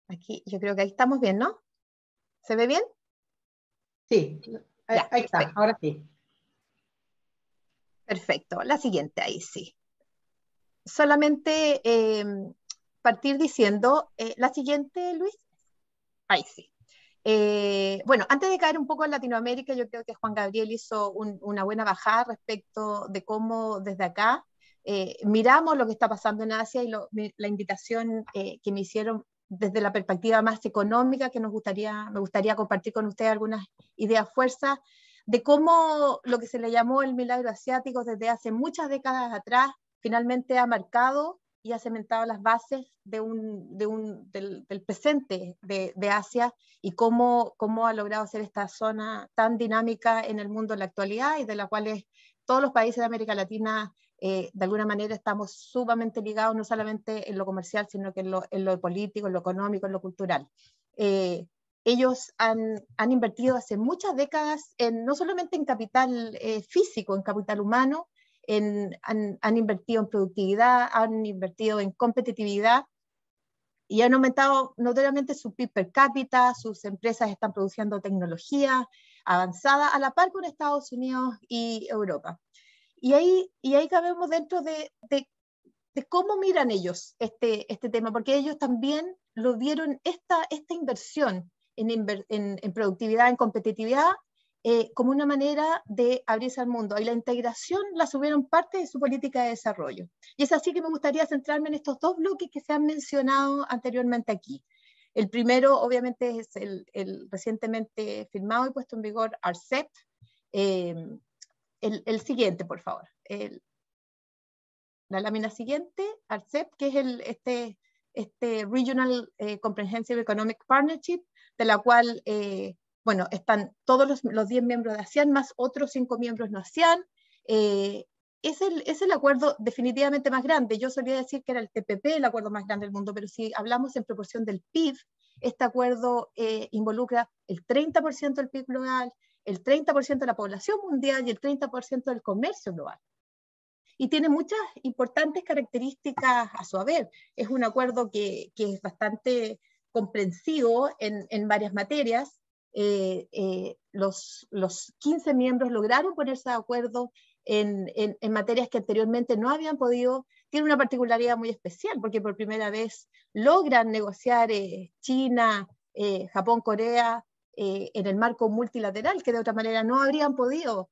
aquí, yo creo que ahí estamos bien, ¿no? ¿Se ve bien? Sí, ahí, está, ahora sí. Perfecto, la siguiente, ahí sí. Solamente partir diciendo, la siguiente, Luis, ahí sí. Eh, bueno, antes de caer un poco en Latinoamérica, yo creo que Juan Gabriel hizo una buena bajada respecto de cómo desde acá eh, miramos lo que está pasando en Asia y la invitación eh, que me hicieron desde la perspectiva más económica que nos gustaría, me gustaría compartir con ustedes algunas ideas fuerzas de cómo lo que se le llamó el milagro asiático desde hace muchas décadas atrás finalmente ha marcado y ha cementado las bases del, presente de, Asia y cómo, cómo ha logrado ser esta zona tan dinámica en el mundo en la actualidad y de la cual todos los países de América Latina eh, de alguna manera estamos sumamente ligados, no solamente en lo comercial, sino que en lo, político, en lo económico, en lo cultural. Eh, ellos han, invertido hace muchas décadas, no solamente en capital eh, físico, en capital humano, han, invertido en productividad, han invertido en competitividad y han aumentado notoriamente su PIB per cápita, sus empresas están produciendo tecnología avanzada a la par con Estados Unidos y Europa. Y ahí, y ahí cabemos dentro de, cómo miran ellos este, este tema, porque ellos también lo vieron esta, esta inversión en, en, en productividad, en competitividad, eh, como una manera de abrirse al mundo. Y la integración la subieron parte de su política de desarrollo. Y es así que me gustaría centrarme en estos dos bloques que se han mencionado anteriormente aquí. El primero, obviamente, es el, recientemente firmado y puesto en vigor ARCEP. Eh, el, siguiente, por favor. El, la lámina siguiente, ARCEP, que es el, este, este Regional eh, Comprehensive Economic Partnership, de la cual bueno, están todos los, 10 miembros de ASEAN más otros 5 miembros no ASEAN. Eh, es, el, acuerdo definitivamente más grande. Yo solía decir que era el TPP el acuerdo más grande del mundo, pero si hablamos en proporción del PIB, este acuerdo eh, involucra el 30% del PIB global, el 30% de la población mundial y el 30% del comercio global. Y tiene muchas importantes características a su haber. Es un acuerdo que, es bastante comprensivo en varias materias, eh, eh, los, 15 miembros lograron ponerse de acuerdo en, materias que anteriormente no habían podido. Tiene una particularidad muy especial porque por primera vez logran negociar eh, China, Japón, Corea en el marco multilateral, que de otra manera no habrían podido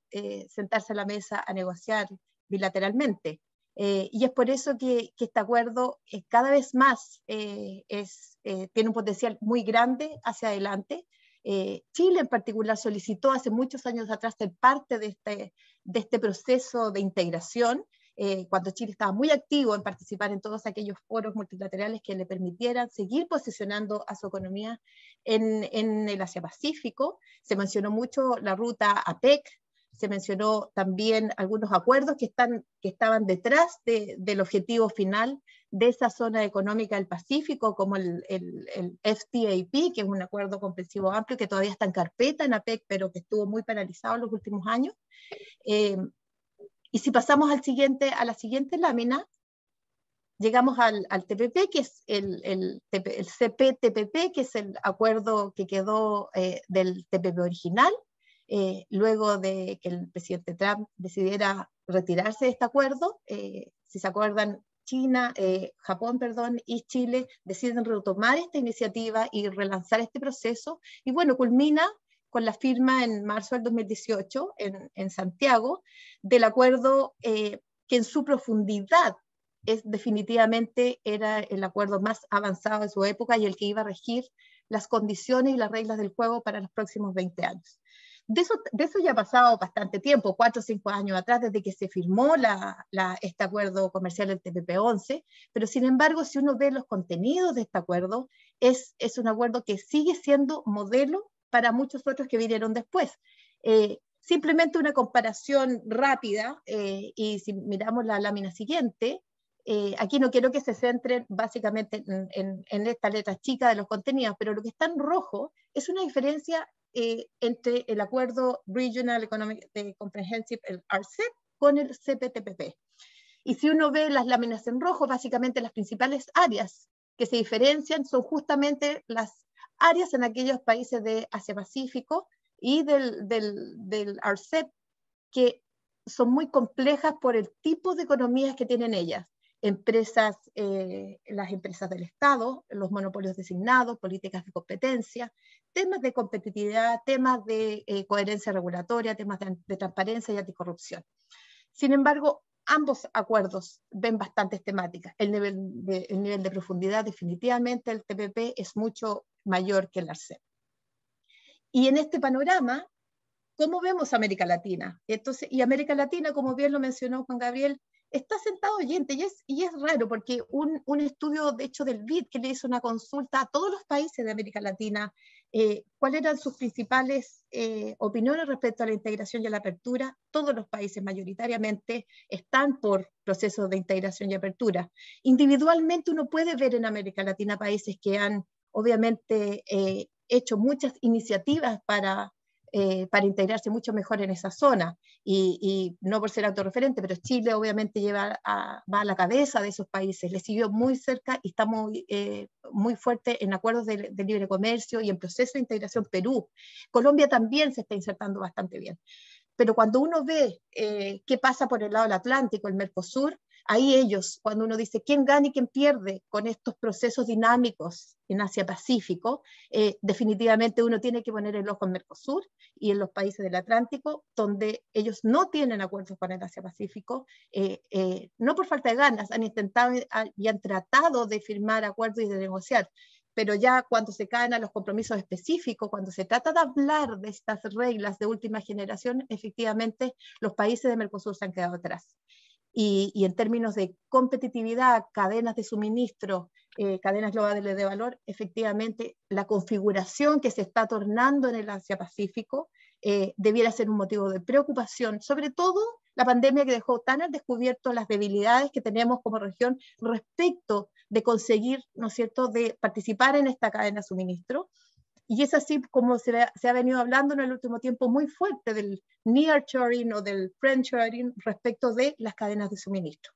sentarse a la mesa a negociar bilateralmente. y es por eso que, este acuerdo cada vez más es, tiene un potencial muy grande hacia adelante eh, Chile en particular solicitó hace muchos años atrás ser parte de este, este proceso de integración, eh, cuando Chile estaba muy activo en participar en todos aquellos foros multilaterales que le permitieran seguir posicionando a su economía en, el Asia-Pacífico. Se mencionó mucho la ruta APEC, se mencionó también algunos acuerdos que, están, que estaban detrás del objetivo final de esa zona económica del Pacífico, como el, el, FTAP, que es un acuerdo comprensivo amplio que todavía está en carpeta en APEC, pero que estuvo muy paralizado en los últimos años. Eh, y si pasamos al siguiente, a la siguiente lámina, llegamos al, TPP, que es el, el, CPTPP, que es el acuerdo que quedó eh, del TPP original, eh, luego de que el presidente Trump decidiera retirarse de este acuerdo. si se acuerdan, China, eh, Japón, perdón, y Chile deciden retomar esta iniciativa y relanzar este proceso. Y bueno, culmina con la firma en marzo del 2018 en, Santiago del acuerdo eh, que en su profundidad es definitivamente era el acuerdo más avanzado de su época y el que iba a regir las condiciones y las reglas del juego para los próximos 20 años. De eso, de eso ya ha pasado bastante tiempo, cuatro o cinco años atrás, desde que se firmó la, este acuerdo comercial del TPP-11, pero sin embargo, si uno ve los contenidos de este acuerdo, es, es un acuerdo que sigue siendo modelo para muchos otros que vinieron después. Eh, simplemente una comparación rápida, eh, y si miramos la lámina siguiente, eh, aquí no quiero que se centren básicamente en, en, esta letra chica de los contenidos, pero lo que está en rojo es una diferencia eh, entre el acuerdo Regional Economic Comprehensive, el RCEP, con el CPTPP. Y si uno ve las láminas en rojo, básicamente las principales áreas que se diferencian son justamente las áreas en aquellos países de Asia-Pacífico y del, del, del RCEP, que son muy complejas por el tipo de economías que tienen ellas empresas, eh, las empresas del Estado, los monopolios designados, políticas de competencia, temas de competitividad, temas de eh, coherencia regulatoria, temas de, transparencia y anticorrupción. Sin embargo, ambos acuerdos ven bastantes temáticas. El nivel de, el nivel de profundidad definitivamente el TPP es mucho mayor que el ARCEP. Y en este panorama, ¿cómo vemos América Latina? Entonces, y América Latina, como bien lo mencionó Juan Gabriel, está sentado oyente y es, raro porque un, estudio de hecho del BID que le hizo una consulta a todos los países de América Latina, eh, cuáles eran sus principales eh, opiniones respecto a la integración y a la apertura, todos los países mayoritariamente están por procesos de integración y apertura. Individualmente uno puede ver en América Latina países que han obviamente eh, hecho muchas iniciativas para eh, para integrarse mucho mejor en esa zona. Y, no por ser autorreferente, pero Chile obviamente lleva va a la cabeza de esos países, le siguió muy cerca y está muy, eh, fuerte en acuerdos de, libre comercio y en proceso de integración Perú. Colombia también se está insertando bastante bien. Pero cuando uno ve eh, qué pasa por el lado del Atlántico, el Mercosur, ahí ellos, cuando uno dice quién gana y quién pierde con estos procesos dinámicos en Asia-Pacífico, eh, definitivamente uno tiene que poner el ojo en Mercosur y en los países del Atlántico, donde ellos no tienen acuerdos con el Asia-Pacífico, eh, eh, no por falta de ganas, han intentado y han tratado de firmar acuerdos y de negociar, pero ya cuando se caen a los compromisos específicos, cuando se trata de hablar de estas reglas de última generación, efectivamente los países de Mercosur se han quedado atrás y, en términos de competitividad, cadenas de suministro, eh, cadenas globales de valor, efectivamente la configuración que se está tornando en el Asia-Pacífico eh, debiera ser un motivo de preocupación, sobre todo la pandemia que dejó tan al descubierto las debilidades que tenemos como región respecto de conseguir, ¿no es cierto?, de participar en esta cadena de suministro y es así como se, ha venido hablando en el último tiempo muy fuerte del nearshoring o del friendshoring respecto de las cadenas de suministro.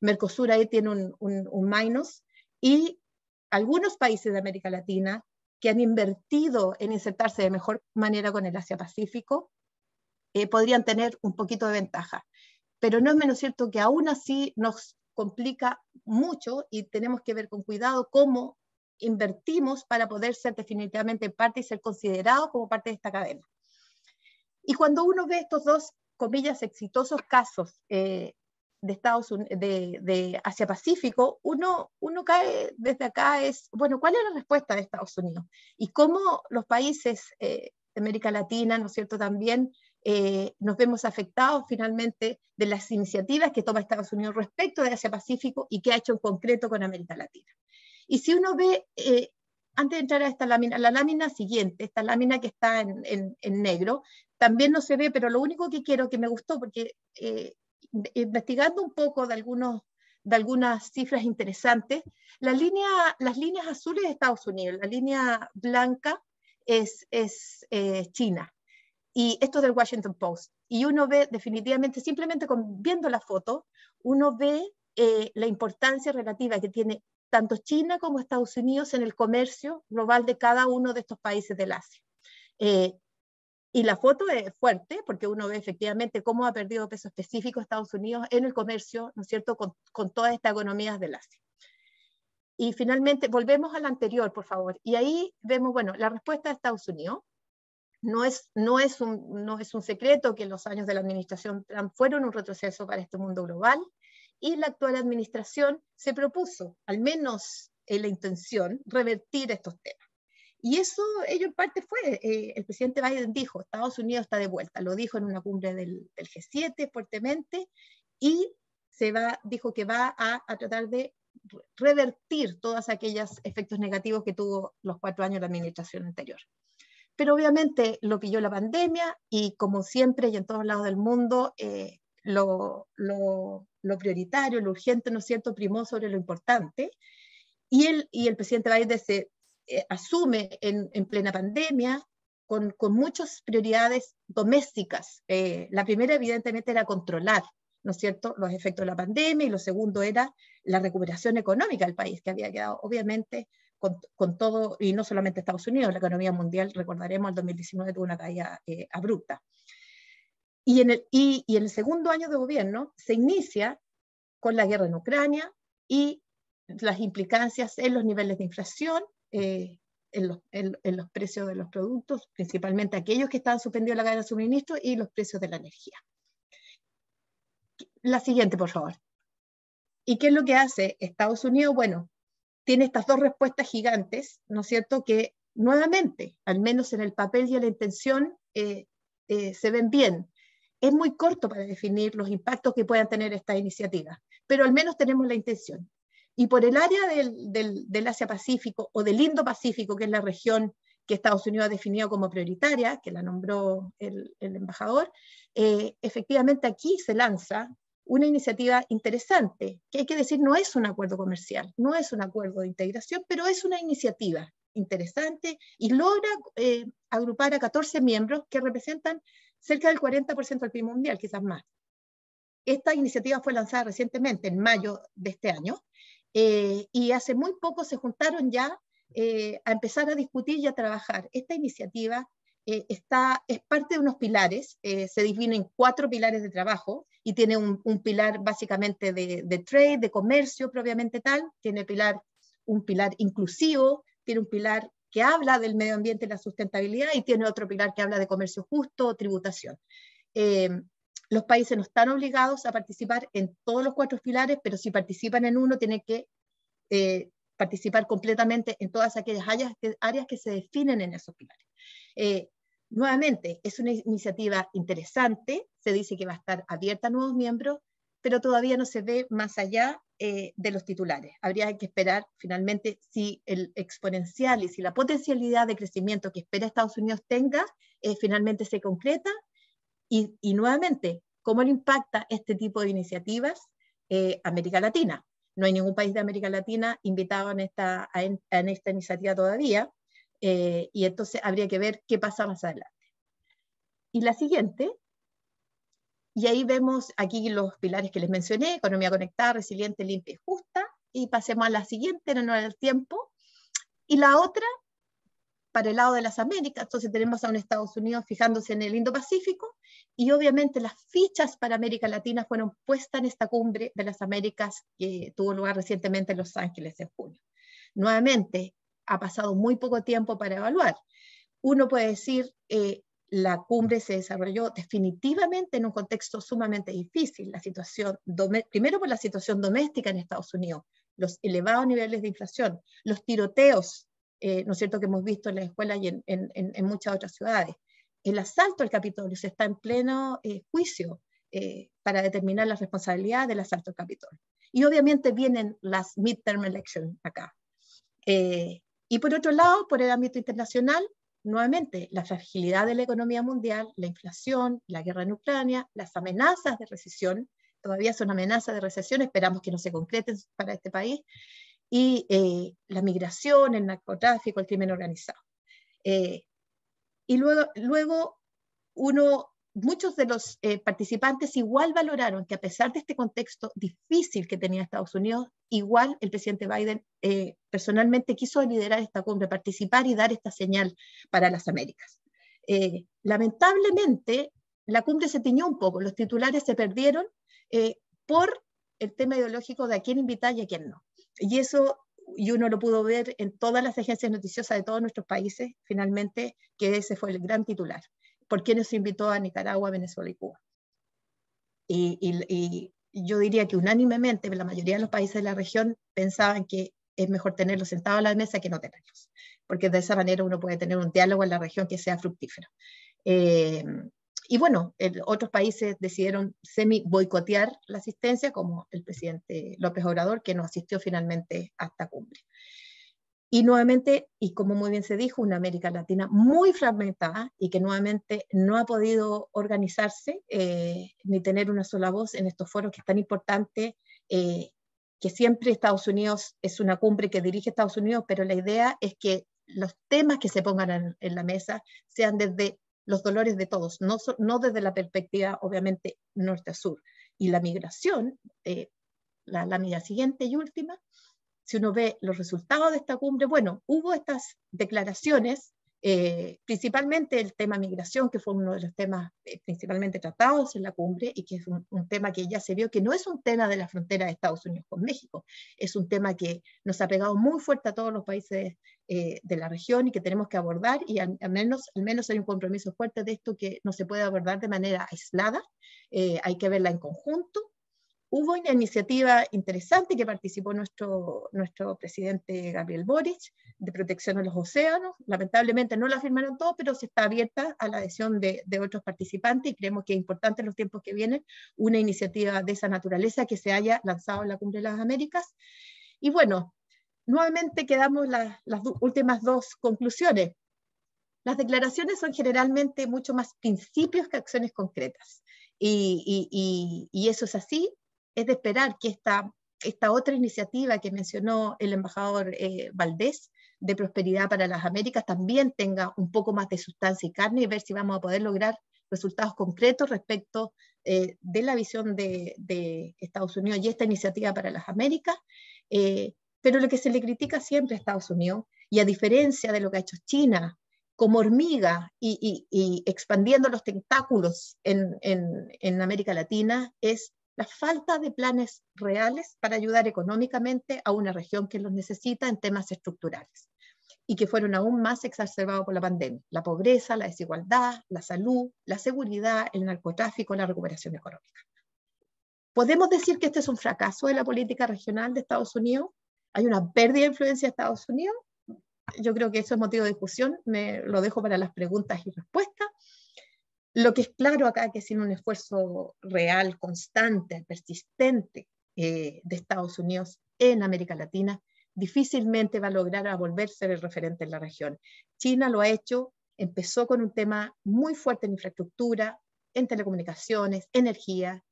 Mercosur ahí tiene un, minus y algunos países de América Latina que han invertido en insertarse de mejor manera con el Asia-Pacífico eh, podrían tener un poquito de ventaja. Pero no es menos cierto que aún así nos complica mucho y tenemos que ver con cuidado cómo invertimos para poder ser definitivamente parte y ser considerado como parte de esta cadena. Y cuando uno ve estos dos, comillas, exitosos casos eh, de Estados de, Asia Pacífico, uno, uno cae desde acá es, bueno, ¿cuál es la respuesta de Estados Unidos? Y cómo los países eh, de América Latina, ¿no es cierto?, también eh, nos vemos afectados finalmente de las iniciativas que toma Estados Unidos respecto de Asia Pacífico y qué ha hecho en concreto con América Latina. Y si uno ve, eh, antes de entrar a esta lámina, la lámina siguiente, esta lámina que está en, en, en, negro, también no se ve, pero lo único que quiero, que me gustó, porque eh, investigando un poco de, algunos, de algunas cifras interesantes, la línea, las líneas azules de Estados Unidos, la línea blanca es, es eh, China, y esto es del Washington Post. Y uno ve definitivamente, simplemente viendo la foto, uno ve la importancia relativa que tiene tanto China como Estados Unidos en el comercio global de cada uno de estos países del Asia. Eh, y la foto es fuerte porque uno ve efectivamente cómo ha perdido peso específico Estados Unidos en el comercio, ¿no es cierto?, con, todas estas economías del Asia. Y finalmente, volvemos al anterior, por favor. Y ahí vemos, bueno, la respuesta de Estados Unidos. No es, no, es no es un secreto que los años de la administración Trump fueron un retroceso para este mundo global y la actual administración se propuso, al menos en la intención, revertir estos temas. Y eso, ello en parte fue, eh, el presidente Biden dijo, Estados Unidos está de vuelta, lo dijo en una cumbre del, G7 fuertemente, y se va, dijo que va a, tratar de revertir todos aquellos efectos negativos que tuvo los cuatro años de la administración anterior. Pero obviamente lo pilló la pandemia y como siempre y en todos lados del mundo, eh, lo, prioritario, lo urgente, ¿no es cierto?, primó sobre lo importante. Y el, presidente Biden se eh, asume en, plena pandemia con, muchas prioridades domésticas. Eh, la primera, evidentemente, era controlar, ¿no es cierto?, los efectos de la pandemia y lo segundo era la recuperación económica del país, que había quedado, obviamente, con, todo, y no solamente Estados Unidos, la economía mundial, recordaremos, el 2019 tuvo una caída eh, abrupta. Y en, el, y, el segundo año de gobierno se inicia con la guerra en Ucrania y las implicancias en los niveles de inflación, eh, en, los, precios de los productos, principalmente aquellos que estaban suspendidos la cadena de suministro y los precios de la energía. La siguiente, por favor. ¿Y qué es lo que hace Estados Unidos? Bueno, tiene estas dos respuestas gigantes, ¿no es cierto?, que nuevamente, al menos en el papel y en la intención, eh, eh, se ven bien es muy corto para definir los impactos que puedan tener esta iniciativa, pero al menos tenemos la intención. Y por el área del, del, Asia-Pacífico o del Indo-Pacífico, que es la región que Estados Unidos ha definido como prioritaria, que la nombró el, embajador, eh, efectivamente aquí se lanza una iniciativa interesante, que hay que decir no es un acuerdo comercial, no es un acuerdo de integración, pero es una iniciativa interesante y logra eh, agrupar a 14 miembros que representan cerca del 40% del PIB mundial, quizás más. Esta iniciativa fue lanzada recientemente, en mayo de este año, eh, y hace muy poco se juntaron ya eh, a empezar a discutir y a trabajar. Esta iniciativa eh, está, es parte de unos pilares, se divide en cuatro pilares de trabajo y tiene un, un pilar básicamente de, de, trade, de comercio propiamente tal, tiene pilar, un pilar inclusivo, tiene un pilar que habla del medio ambiente y la sustentabilidad y tiene otro pilar que habla de comercio justo o tributación. Eh, los países no están obligados a participar en todos los cuatro pilares, pero si participan en uno, tienen que eh, participar completamente en todas aquellas áreas que, se definen en esos pilares. Eh, nuevamente, es una iniciativa interesante, se dice que va a estar abierta a nuevos miembros, pero todavía no se ve más allá eh, de los titulares. Habría que esperar finalmente si el exponencial y si la potencialidad de crecimiento que espera Estados Unidos tenga eh, finalmente se concreta y, nuevamente cómo le impacta este tipo de iniciativas eh, América Latina. No hay ningún país de América Latina invitado en esta, en, en esta iniciativa todavía y entonces habría que ver qué pasa más adelante. Y la siguiente y ahí vemos aquí los pilares que les mencioné, economía conectada, resiliente, limpia y justa. Y pasemos a la siguiente en honor al tiempo. Y la otra, para el lado de las Américas, entonces tenemos a un Estados Unidos fijándose en el Indo-Pacífico. Y obviamente las fichas para América Latina fueron puestas en esta cumbre de las Américas que tuvo lugar recientemente en Los Ángeles en junio. Nuevamente, ha pasado muy poco tiempo para evaluar. Uno puede decir, eh, la cumbre se desarrolló definitivamente en un contexto sumamente difícil, la situación primero por la situación doméstica en Estados Unidos, los elevados niveles de inflación, los tiroteos, eh, ¿no es cierto?, que hemos visto en la escuela y en, muchas otras ciudades. El asalto al Capitolio se está en pleno eh, juicio eh, para determinar la responsabilidad del asalto al Capitolio. Y obviamente vienen las midterm elections acá. y por otro lado, por el ámbito internacional, nuevamente la fragilidad de la economía mundial, la inflación, la guerra en Ucrania, las amenazas de recesión, todavía son amenazas de recesión, esperamos que no se concreten para este país, y eh, la migración, el narcotráfico, el crimen organizado. Eh, y luego, luego uno muchos de los eh, participantes igual valoraron que a pesar de este contexto difícil que tenía Estados Unidos, igual el presidente Biden eh, personalmente quiso liderar esta cumbre, participar y dar esta señal para las Américas. Eh, lamentablemente, la cumbre se tiñó un poco, los titulares se perdieron por el tema ideológico de a quién invitar y a quién no. Y eso y uno lo pudo ver en todas las agencias noticiosas de todos nuestros países, finalmente, que ese fue el gran titular por quienes invitó a Nicaragua, Venezuela y Cuba. Y, yo diría que unánimemente la mayoría de los países de la región pensaban que es mejor tenerlos sentados a la mesa que no tenerlos, porque de esa manera uno puede tener un diálogo en la región que sea fructífero. Eh, y bueno, otros países decidieron semi boicotear la asistencia, como el presidente López Obrador, que no asistió finalmente hasta cumbre. Y nuevamente, y como muy bien se dijo, una América Latina muy fragmentada y que nuevamente no ha podido organizarse eh, ni tener una sola voz en estos foros que es tan importante, eh, que siempre Estados Unidos es una cumbre que dirige Estados Unidos, pero la idea es que los temas que se pongan en, la mesa sean desde los dolores de todos, no, no desde la perspectiva obviamente norte a sur. Y la migración, eh, la, la medida siguiente y última, si uno ve los resultados de esta cumbre, bueno, hubo estas declaraciones, eh, principalmente el tema migración, que fue uno de los temas eh, principalmente tratados en la cumbre y que es un, tema que ya se vio que no es un tema de la frontera de Estados Unidos con México, es un tema que nos ha pegado muy fuerte a todos los países eh, de la región y que tenemos que abordar y al menos hay un compromiso fuerte de esto que no se puede abordar de manera aislada, hay que verla en conjunto Hubo una iniciativa interesante que participó nuestro, nuestro presidente Gabriel Boric de protección a los océanos. Lamentablemente no la firmaron todos, pero se está abierta a la adhesión de, de otros participantes y creemos que es importante en los tiempos que vienen una iniciativa de esa naturaleza que se haya lanzado en la Cumbre de las Américas. Y bueno, nuevamente quedamos las últimas dos conclusiones. Las declaraciones son generalmente mucho más principios que acciones concretas. Y, y, y, eso es así es de esperar que esta, esta otra iniciativa que mencionó el embajador eh, Valdés de Prosperidad para las Américas también tenga un poco más de sustancia y carne y ver si vamos a poder lograr resultados concretos respecto eh, de la visión de, Estados Unidos y esta iniciativa para las Américas. Eh, pero lo que se le critica siempre a Estados Unidos, y a diferencia de lo que ha hecho China, como hormiga y, expandiendo los tentáculos en América Latina, es la falta de planes reales para ayudar económicamente a una región que los necesita en temas estructurales y que fueron aún más exacerbados por la pandemia, la pobreza, la desigualdad, la salud, la seguridad, el narcotráfico, la recuperación económica. ¿Podemos decir que este es un fracaso de la política regional de Estados Unidos? ¿Hay una pérdida de influencia de Estados Unidos? Yo creo que eso es motivo de discusión, me lo dejo para las preguntas y respuestas. Lo que es claro acá es que sin un esfuerzo real, constante, persistente eh, de Estados Unidos en América Latina, difícilmente va a lograr a ser el referente en la región. China lo ha hecho, empezó con un tema muy fuerte en infraestructura, en telecomunicaciones, energía,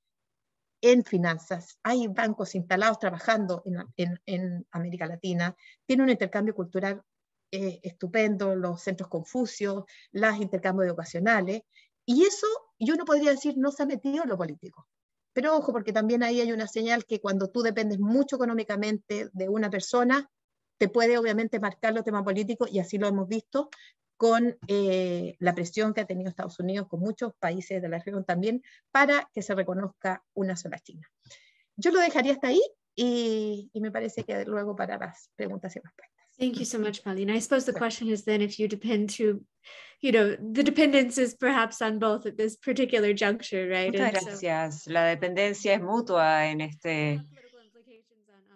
en finanzas. Hay bancos instalados trabajando en, América Latina. Tiene un intercambio cultural eh, estupendo, los centros Confucios, los intercambios educacionales. Y eso yo no podría decir no se ha metido en lo político. Pero ojo, porque también ahí hay una señal que cuando tú dependes mucho económicamente de una persona, te puede obviamente marcar los temas políticos, y así lo hemos visto con eh, la presión que ha tenido Estados Unidos, con muchos países de la región también, para que se reconozca una sola China. Yo lo dejaría hasta ahí y, me parece que luego para las preguntas y respuestas. Thank you so much, Pauline. I suppose the question is then if you depend to, you know, the dependence is perhaps on both at this particular juncture, right? Muchas gracias. So, La dependencia es mutua en este,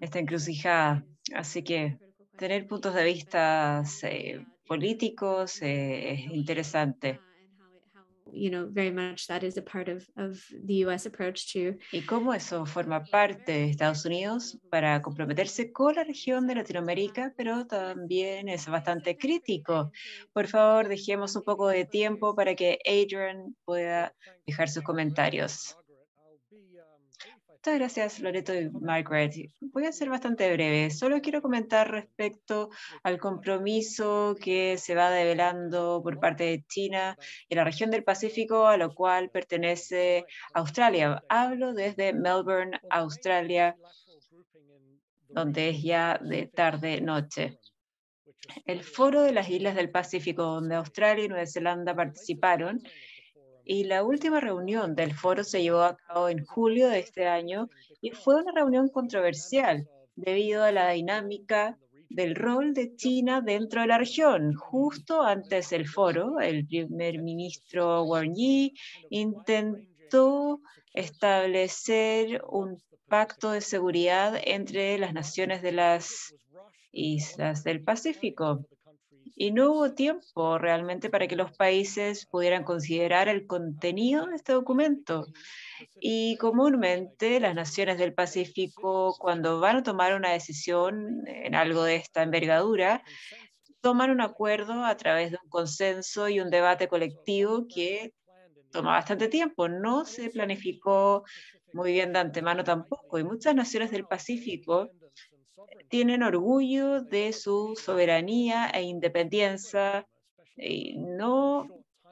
esta encrucijada. Así que tener puntos de vista eh, políticos eh, es interesante. y cómo eso forma parte de Estados Unidos para comprometerse con la región de Latinoamérica, pero también es bastante crítico. Por favor, dejemos un poco de tiempo para que Adrian pueda dejar sus comentarios. Muchas gracias, Loreto y Margaret. Voy a ser bastante breve. Solo quiero comentar respecto al compromiso que se va develando por parte de China y la región del Pacífico, a lo cual pertenece Australia. Hablo desde Melbourne, Australia, donde es ya de tarde-noche. El Foro de las Islas del Pacífico, donde Australia y Nueva Zelanda participaron, y la última reunión del foro se llevó a cabo en julio de este año y fue una reunión controversial debido a la dinámica del rol de China dentro de la región. Justo antes del foro, el primer ministro Wang Yi intentó establecer un pacto de seguridad entre las naciones de las islas del Pacífico y no hubo tiempo realmente para que los países pudieran considerar el contenido de este documento. Y comúnmente las naciones del Pacífico, cuando van a tomar una decisión en algo de esta envergadura, toman un acuerdo a través de un consenso y un debate colectivo que toma bastante tiempo. No se planificó muy bien de antemano tampoco. Y muchas naciones del Pacífico tienen orgullo de su soberanía e independencia y no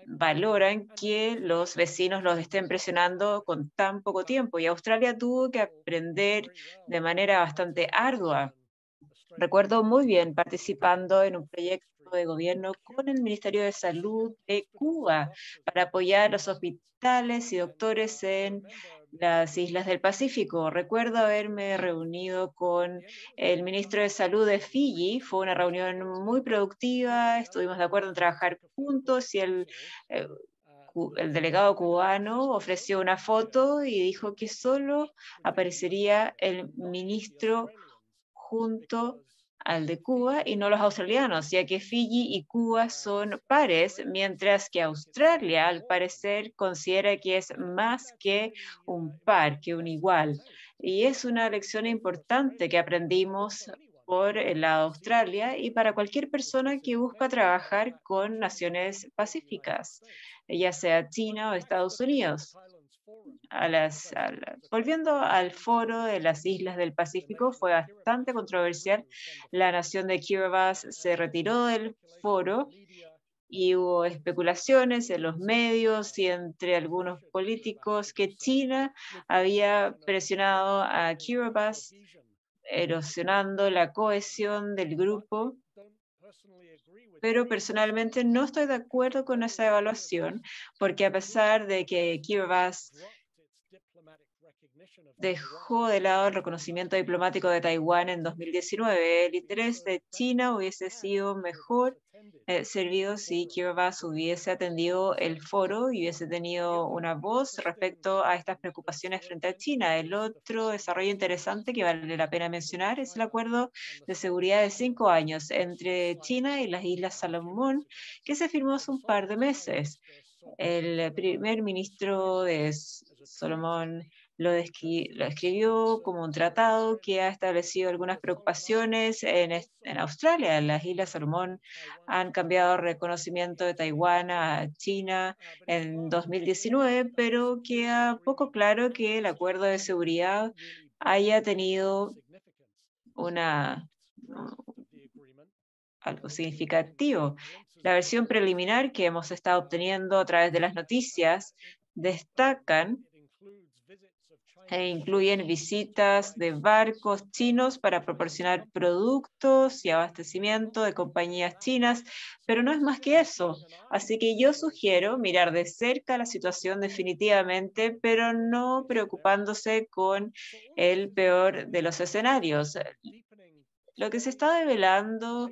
valoran que los vecinos los estén presionando con tan poco tiempo. Y Australia tuvo que aprender de manera bastante ardua. Recuerdo muy bien participando en un proyecto de gobierno con el Ministerio de Salud de Cuba para apoyar los hospitales y doctores en las islas del Pacífico. Recuerdo haberme reunido con el ministro de Salud de Fiji. Fue una reunión muy productiva. Estuvimos de acuerdo en trabajar juntos y el, eh, el delegado cubano ofreció una foto y dijo que solo aparecería el ministro junto al de Cuba y no los australianos, ya que Fiji y Cuba son pares, mientras que Australia, al parecer, considera que es más que un par, que un igual. Y es una lección importante que aprendimos por el lado Australia y para cualquier persona que busca trabajar con naciones pacíficas, ya sea China o Estados Unidos volviendo al foro de las islas del Pacífico, fue bastante controversial. La nación de Kiribati se retiró del foro y hubo especulaciones en los medios y entre algunos políticos que China había presionado a Kiribati, erosionando la cohesión del grupo pero personalmente no estoy de acuerdo con esa evaluación, porque a pesar de que Kiribati dejó de lado el reconocimiento diplomático de Taiwán en 2019. El interés de China hubiese sido mejor eh, servido si Kiribati hubiese atendido el foro y hubiese tenido una voz respecto a estas preocupaciones frente a China. El otro desarrollo interesante que vale la pena mencionar es el acuerdo de seguridad de cinco años entre China y las Islas Salomón, que se firmó hace un par de meses. El primer ministro de Salomón, lo, escribió como un tratado que ha establecido algunas preocupaciones en, Australia. Las Islas Salomón han cambiado el reconocimiento de Taiwán a China en 2019, pero queda poco claro que el acuerdo de seguridad haya tenido una, algo significativo. La versión preliminar que hemos estado obteniendo a través de las noticias destacan e incluyen visitas de barcos chinos para proporcionar productos y abastecimiento de compañías chinas, pero no es más que eso. Así que yo sugiero mirar de cerca la situación definitivamente, pero no preocupándose con el peor de los escenarios. Lo que se está develando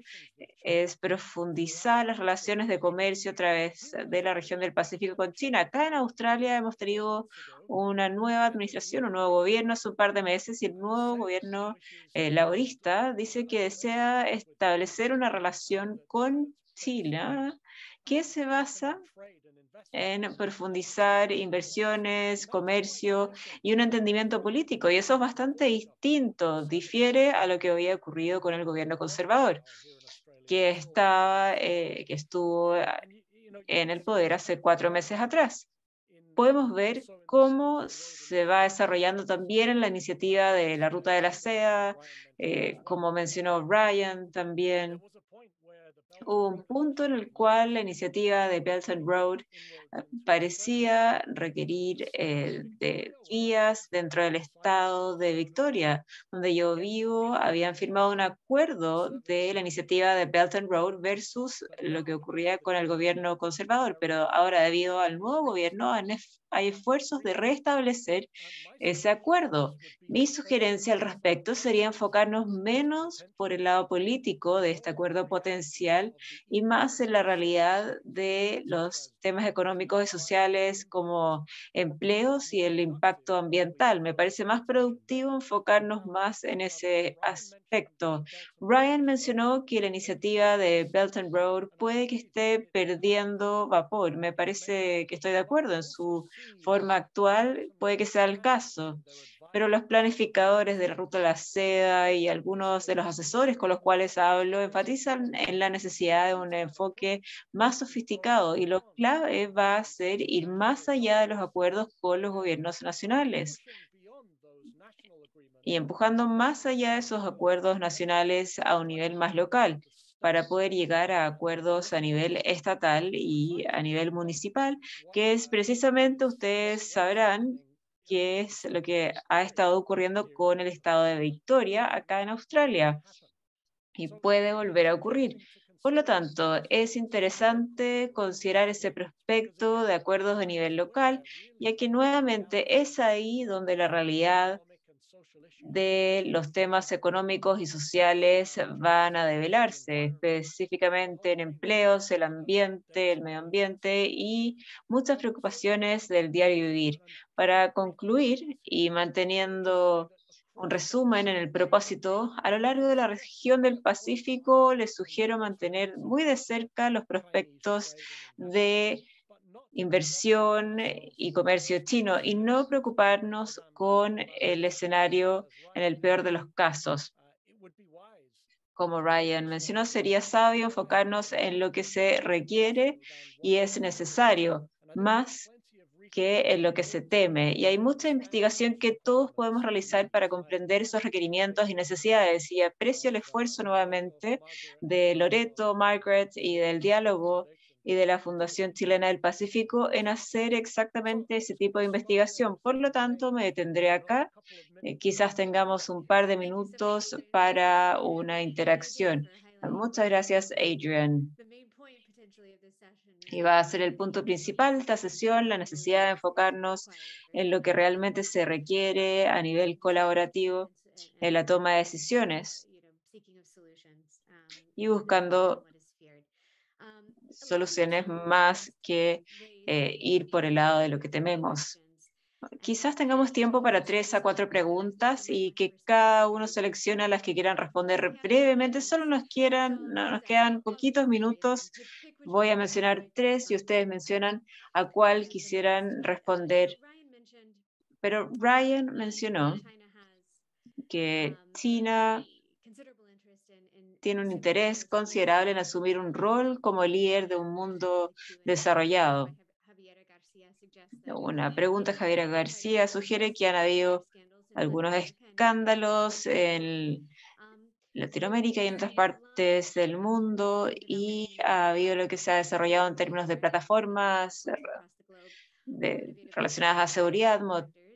es profundizar las relaciones de comercio a través de la región del Pacífico con China. Acá en Australia hemos tenido una nueva administración, un nuevo gobierno hace un par de meses y el nuevo gobierno eh, laborista dice que desea establecer una relación con China que se basa en profundizar inversiones, comercio y un entendimiento político. Y eso es bastante distinto, difiere a lo que había ocurrido con el gobierno conservador, que, estaba, eh, que estuvo en el poder hace cuatro meses atrás. Podemos ver cómo se va desarrollando también en la iniciativa de la Ruta de la Seda, eh, como mencionó Brian también hubo un punto en el cual la iniciativa de Belt and Road eh, parecía requerir eh, de vías dentro del estado de Victoria, donde yo vivo, habían firmado un acuerdo de la iniciativa de Belt and Road versus lo que ocurría con el gobierno conservador, pero ahora debido al nuevo gobierno han hay esfuerzos de restablecer ese acuerdo. Mi sugerencia al respecto sería enfocarnos menos por el lado político de este acuerdo potencial y más en la realidad de los temas económicos y sociales como empleos y el impacto ambiental. Me parece más productivo enfocarnos más en ese aspecto. Ryan mencionó que la iniciativa de Belt and Road puede que esté perdiendo vapor. Me parece que estoy de acuerdo en su forma actual puede que sea el caso, pero los planificadores de la Ruta de la Seda y algunos de los asesores con los cuales hablo enfatizan en la necesidad de un enfoque más sofisticado y lo clave va a ser ir más allá de los acuerdos con los gobiernos nacionales y empujando más allá de esos acuerdos nacionales a un nivel más local para poder llegar a acuerdos a nivel estatal y a nivel municipal, que es precisamente, ustedes sabrán, que es lo que ha estado ocurriendo con el estado de Victoria acá en Australia y puede volver a ocurrir. Por lo tanto, es interesante considerar ese prospecto de acuerdos a nivel local, ya que nuevamente es ahí donde la realidad de los temas económicos y sociales van a develarse, específicamente en empleos, el ambiente, el medio ambiente y muchas preocupaciones del diario vivir. Para concluir y manteniendo un resumen en el propósito, a lo largo de la región del Pacífico les sugiero mantener muy de cerca los prospectos de inversión y comercio chino y no preocuparnos con el escenario en el peor de los casos. Como Ryan mencionó, sería sabio enfocarnos en lo que se requiere y es necesario, más que en lo que se teme. Y hay mucha investigación que todos podemos realizar para comprender esos requerimientos y necesidades. Y aprecio el esfuerzo nuevamente de Loreto, Margaret y del diálogo y de la Fundación Chilena del Pacífico en hacer exactamente ese tipo de investigación. Por lo tanto, me detendré acá. Eh, quizás tengamos un par de minutos para una interacción. Muchas gracias, Adrian. Y va a ser el punto principal de esta sesión, la necesidad de enfocarnos en lo que realmente se requiere a nivel colaborativo en la toma de decisiones y buscando soluciones más que eh, ir por el lado de lo que tememos. Quizás tengamos tiempo para tres a cuatro preguntas y que cada uno seleccione las que quieran responder brevemente. Solo nos quieran, nos quedan poquitos minutos. Voy a mencionar tres y ustedes mencionan a cuál quisieran responder. Pero Ryan mencionó que China tiene un interés considerable en asumir un rol como líder de un mundo desarrollado. Una pregunta, Javier García sugiere que han habido algunos escándalos en Latinoamérica y en otras partes del mundo y ha habido lo que se ha desarrollado en términos de plataformas relacionadas a seguridad,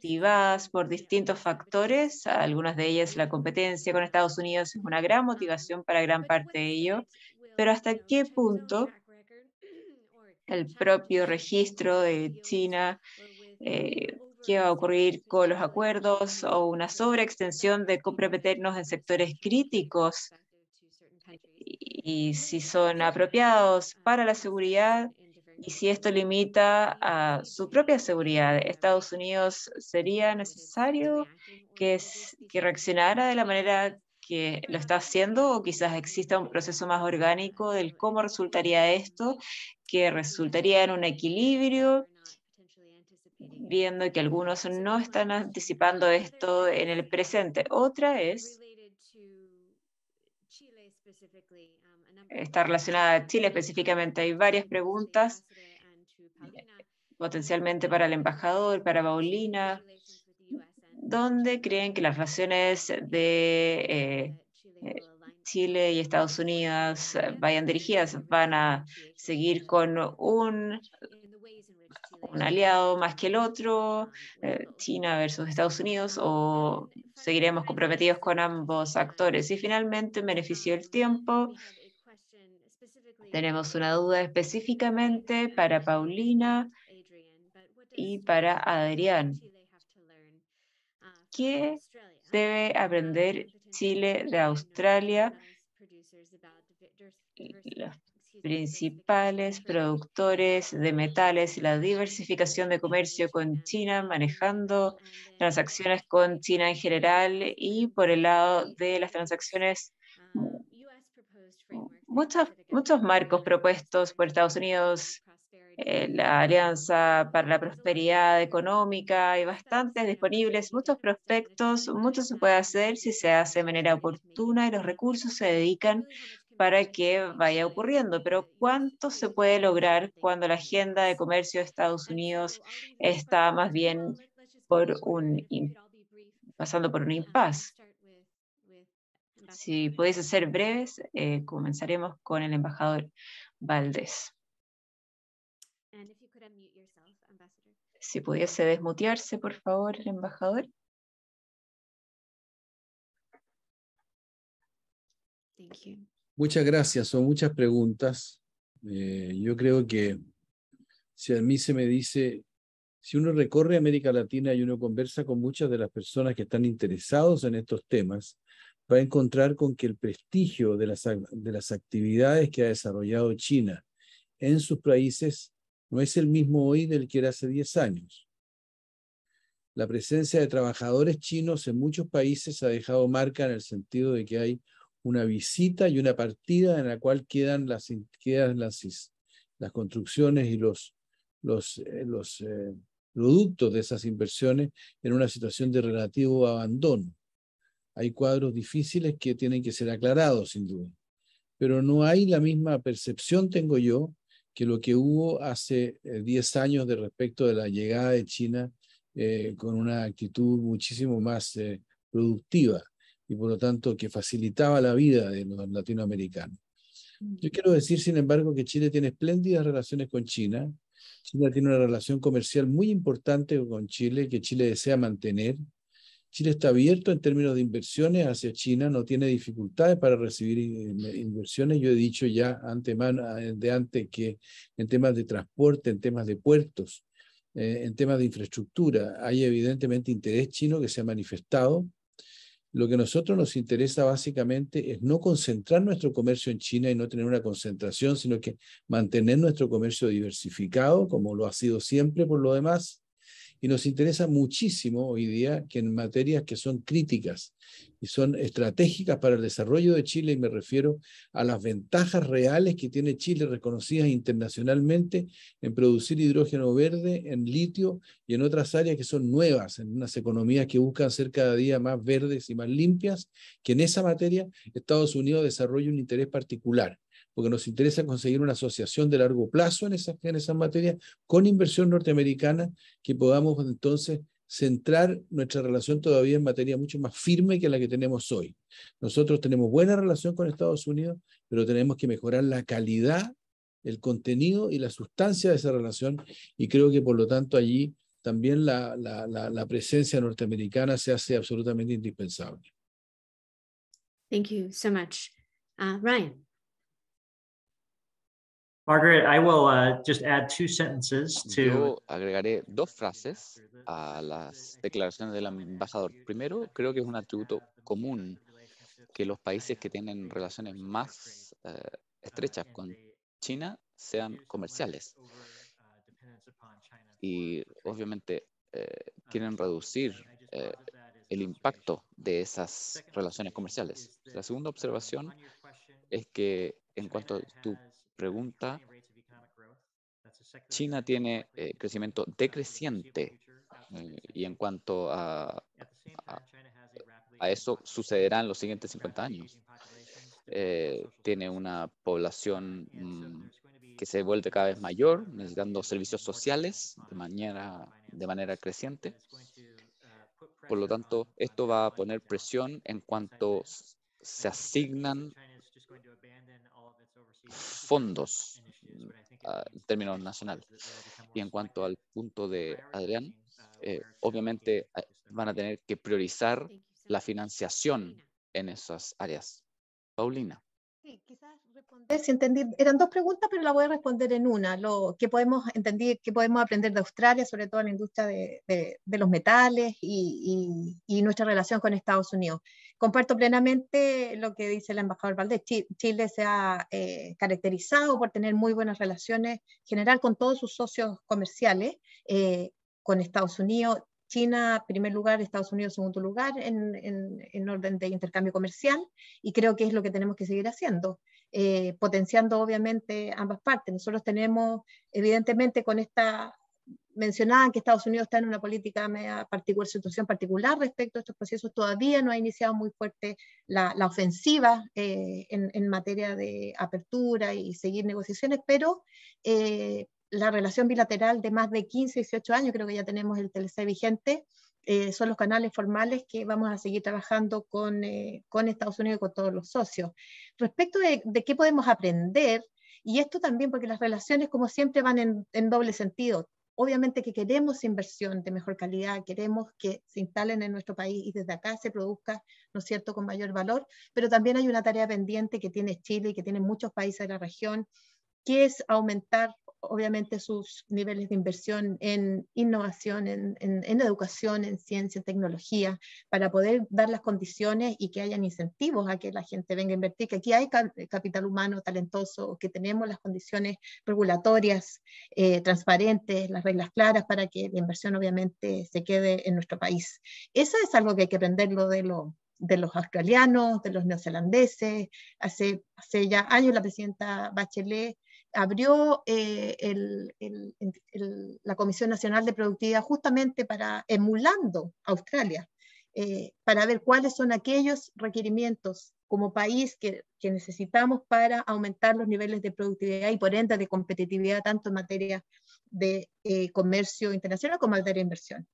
motivadas por distintos factores, algunas de ellas la competencia con Estados Unidos es una gran motivación para gran parte de ello, pero hasta qué punto el propio registro de China, eh, qué va a ocurrir con los acuerdos o una sobreextensión de comprometernos en sectores críticos y si son apropiados para la seguridad y si esto limita a su propia seguridad. Estados Unidos sería necesario que, reaccionara de la manera que lo está haciendo o quizás exista un proceso más orgánico del cómo resultaría esto, que resultaría en un equilibrio, viendo que algunos no están anticipando esto en el presente. Otra es está relacionada a Chile específicamente. Hay varias preguntas, eh, potencialmente para el embajador, para Paulina. ¿Dónde creen que las relaciones de eh, eh, Chile y Estados Unidos vayan dirigidas? ¿Van a seguir con un un aliado más que el otro, China versus Estados Unidos, o seguiremos comprometidos con ambos actores. Y finalmente, beneficio del tiempo, tenemos una duda específicamente para Paulina y para Adrián. ¿Qué debe aprender Chile de Australia? Los principales productores de metales la diversificación de comercio con China, manejando transacciones con China en general y por el lado de las transacciones muchos, muchos marcos propuestos por Estados Unidos, eh, la Alianza para la Prosperidad Económica, hay bastantes disponibles, muchos prospectos, mucho se puede hacer si se hace de manera oportuna y los recursos se dedican para que vaya ocurriendo, pero ¿cuánto se puede lograr cuando la agenda de comercio de Estados Unidos está más bien por un, pasando por un impasse? Si podéis ser breves, eh, comenzaremos con el embajador Valdés. Si pudiese desmutearse, por favor, el embajador. Muchas gracias, son muchas preguntas. Eh, yo creo que si a mí se me dice, si uno recorre América Latina y uno conversa con muchas de las personas que están interesados en estos temas, va a encontrar con que el prestigio de las, actividades que ha desarrollado China en sus países no es el mismo hoy del que era hace 10 años. La presencia de trabajadores chinos en muchos países ha dejado marca en el sentido de que hay una visita y una partida en la cual quedan las, las, construcciones y los, los, eh, eh, productos de esas inversiones en una situación de relativo abandono hay cuadros difíciles que tienen que ser aclarados, sin duda. Pero no hay la misma percepción, tengo yo, que lo que hubo hace 10 eh, años de respecto de la llegada de China eh, con una actitud muchísimo más eh, productiva y por lo tanto que facilitaba la vida de los latinoamericanos. Mm. Yo quiero decir, sin embargo, que Chile tiene espléndidas relaciones con China. China tiene una relación comercial muy importante con Chile que Chile desea mantener Chile está abierto en términos de inversiones hacia China, no tiene dificultades para recibir inversiones. Yo he dicho ya de antes que en temas de transporte, en temas de puertos, eh, en temas de infraestructura, hay evidentemente interés chino que se ha manifestado. Lo que a nosotros nos interesa básicamente es no concentrar nuestro comercio en China y no tener una concentración, sino que mantener nuestro comercio diversificado, como lo ha sido siempre por lo demás, y nos interesa muchísimo hoy día que en materias que son críticas y son estratégicas para el desarrollo de Chile, y me refiero a las ventajas reales que tiene Chile reconocidas internacionalmente en producir hidrógeno verde, en litio y en otras áreas que son nuevas, en unas economías que buscan ser cada día más verdes y más limpias, que en esa materia Estados Unidos desarrolla un interés particular porque nos interesa conseguir una asociación de largo plazo en esas, en esas materias con inversión norteamericana que podamos entonces centrar nuestra relación todavía en materia mucho más firme que la que tenemos hoy. Nosotros tenemos buena relación con Estados Unidos, pero tenemos que mejorar la calidad, el contenido y la sustancia de esa relación y creo que por lo tanto allí también la, la, la, presencia norteamericana se hace absolutamente indispensable. Thank you so much. Uh, Ryan. Margaret, I will uh, just add two sentences to... Yo agregaré dos frases a las declaraciones del embajador. Primero, creo que es un atributo común que los países que tienen relaciones más eh, estrechas con China sean comerciales. Y obviamente eh, quieren reducir eh, el impacto de esas relaciones comerciales. La segunda observación es que en cuanto a tu pregunta, China tiene eh, eh, crecimiento decreciente eh, y en cuanto a, a, eso sucederá en los siguientes 50 años. tiene una población mm, que se vuelve cada vez mayor, necesitando servicios sociales de manera, de manera creciente. Por lo tanto, esto va a poner presión en cuanto se asignan fondos mm, ah, en término eh, nacional Y en cuanto al punto de Adrián, ah, eh, obviamente ah, van a tener que priorizar la financiación en esas áreas. Paulina. Sí, quizás responder, si entendí, eran dos preguntas, pero la voy a responder en una. Lo que podemos entender, que podemos aprender de Australia, sobre todo en la industria de, los metales y, nuestra relación con Estados Unidos. Comparto plenamente lo que dice el embajador Valdés. Chile se ha eh, caracterizado por tener muy buenas relaciones general con todos sus socios comerciales. Eh, con Estados Unidos, China primer lugar, Estados Unidos segundo lugar en, en, orden de intercambio comercial y creo que es lo que tenemos que seguir haciendo, eh, potenciando obviamente ambas partes. Nosotros tenemos, evidentemente con esta, mencionada que Estados Unidos está en una política media particular, situación particular respecto a estos procesos, todavía no ha iniciado muy fuerte la, ofensiva eh, en, materia de apertura y seguir negociaciones, pero... Eh, la relación bilateral de más de 15, 18 años, creo que ya tenemos el TLC vigente, eh, son los canales formales que vamos a seguir trabajando con, eh, con Estados Unidos y con todos los socios. Respecto de, qué podemos aprender, y esto también porque las relaciones como siempre van en, en doble sentido, obviamente que queremos inversión de mejor calidad, queremos que se instalen en nuestro país y desde acá se produzca, ¿no es cierto?, con mayor valor, pero también hay una tarea pendiente que tiene Chile y que tienen muchos países de la región, que es aumentar obviamente sus niveles de inversión en innovación, en, en, en, educación, en ciencia, tecnología, para poder dar las condiciones y que hayan incentivos a que la gente venga a invertir, que aquí hay eh, capital humano talentoso, que tenemos las condiciones regulatorias eh, transparentes, las reglas claras para que la inversión obviamente se quede en nuestro país. Eso es algo que hay que aprenderlo de de los australianos, de los neozelandeses. Hace, hace ya años la presidenta Bachelet abrió eh, la Comisión Nacional de Productividad justamente para emulando a Australia, eh, para ver cuáles son aquellos requerimientos como país que, necesitamos para aumentar los niveles de productividad y por ende de competitividad tanto en materia de eh, comercio internacional como en materia de inversión.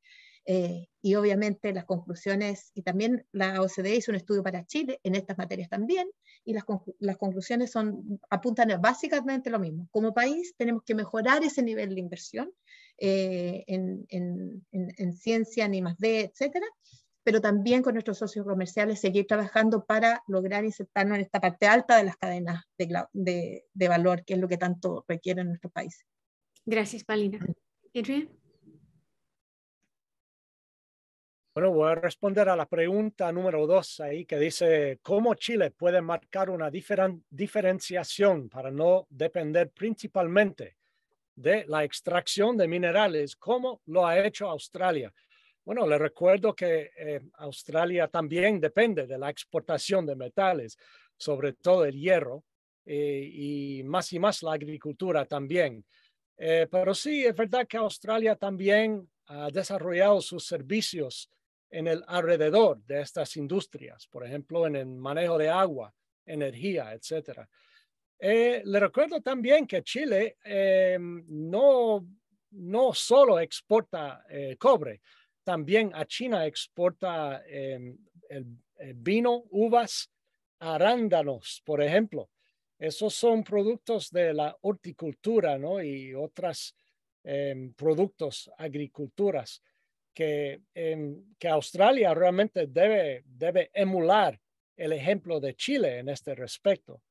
Eh, y obviamente las conclusiones, y también la OCDE hizo un estudio para Chile en estas materias también, y las, conclusiones son, apuntan básicamente lo mismo. Como país tenemos que mejorar ese nivel de inversión eh, en, en, en, ciencia, ni etcétera, pero también con nuestros socios comerciales seguir trabajando para lograr insertarnos en esta parte alta de las cadenas de, valor, que es lo que tanto requieren nuestro país Gracias, Paulina. Adrián. Mm. Bueno, voy a responder a la pregunta número dos ahí que dice, ¿cómo Chile puede marcar una diferenciación para no depender principalmente de la extracción de minerales como lo ha hecho Australia? Bueno, le recuerdo que eh, Australia también depende de la exportación de metales, sobre todo el hierro, eh, y más y más la agricultura también. Eh, pero sí, es verdad que Australia también ha desarrollado sus servicios en el alrededor de estas industrias, por ejemplo, en el manejo de agua, energía, etc. Eh, le recuerdo también que Chile em, no, no solo exporta eh, cobre, también a China exporta em, vino, uvas, arándanos, por ejemplo. Esos son productos de la horticultura y otros em, productos, agriculturas que, que Australia realmente debe, debe emular el ejemplo de Chile en este respecto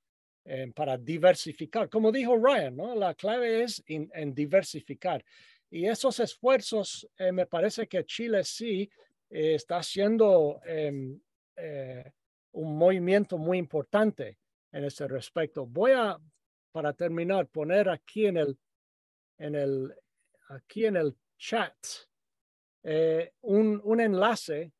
eh, para diversificar. Como dijo Ryan, la clave es en diversificar. Y esos esfuerzos, eh, me parece que Chile sí eh, está haciendo em, un movimiento muy importante en este respecto. Voy a, para terminar, poner aquí en en el, aquí en el chat eh, un, enlace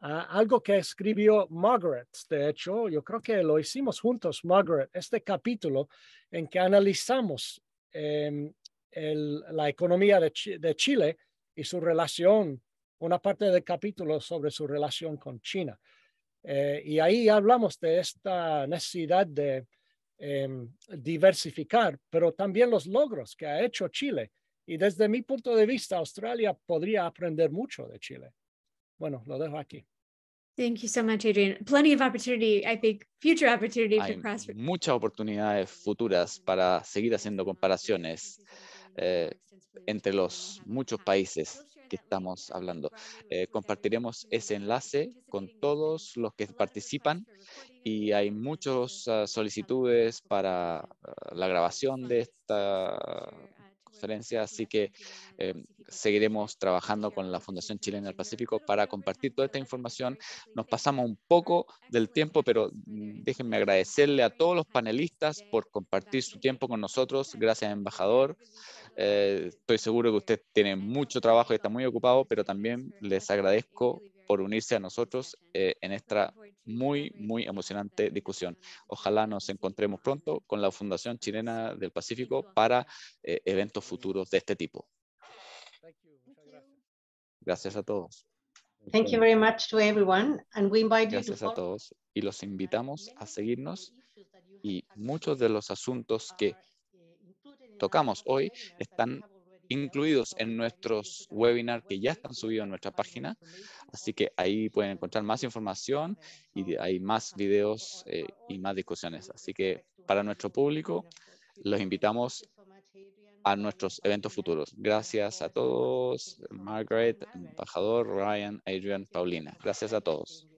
a algo que escribió Margaret. De hecho, yo creo que lo hicimos juntos, Margaret, este capítulo en que analizamos em, la economía de, Chile y su relación, una parte del capítulo sobre su relación con China. Eh, y ahí hablamos de esta necesidad de em, diversificar, pero también los logros que ha hecho Chile y desde mi punto de vista, Australia podría aprender mucho de Chile. Bueno, lo dejo aquí. Thank you so much, Plenty of opportunity, I think, future opportunity Muchas oportunidades futuras para seguir haciendo comparaciones eh, entre los muchos países que estamos hablando. Eh, compartiremos ese enlace con todos los que participan y hay muchas ah, solicitudes para ah, la grabación de, esta, pues, así que em, seguiremos trabajando con la pues, Fundación Chilena del Pacífico para pues, compartir toda esta información. Nos pasamos un poco del tiempo, pero mm, déjenme agradecerle a todos los panelistas por compartir su tiempo con nosotros. Gracias, embajador. Eh, estoy seguro que usted tiene mucho trabajo y está muy ocupado, pero también les agradezco por unirse a nosotros eh, en esta muy, muy emocionante discusión. Ojalá nos encontremos pronto con la Fundación Chilena del Pacífico para eh, eventos futuros de este tipo. Gracias a todos. Gracias a todos y los invitamos a seguirnos y muchos de los asuntos que tocamos hoy están incluidos en nuestros webinars que ya están subidos en nuestra página. Así que ahí pueden encontrar más información y hay más videos eh, y más discusiones. Así que para nuestro público, los invitamos a nuestros eventos futuros. Gracias a todos, Margaret, embajador, Ryan, Adrian, Paulina. Gracias a todos.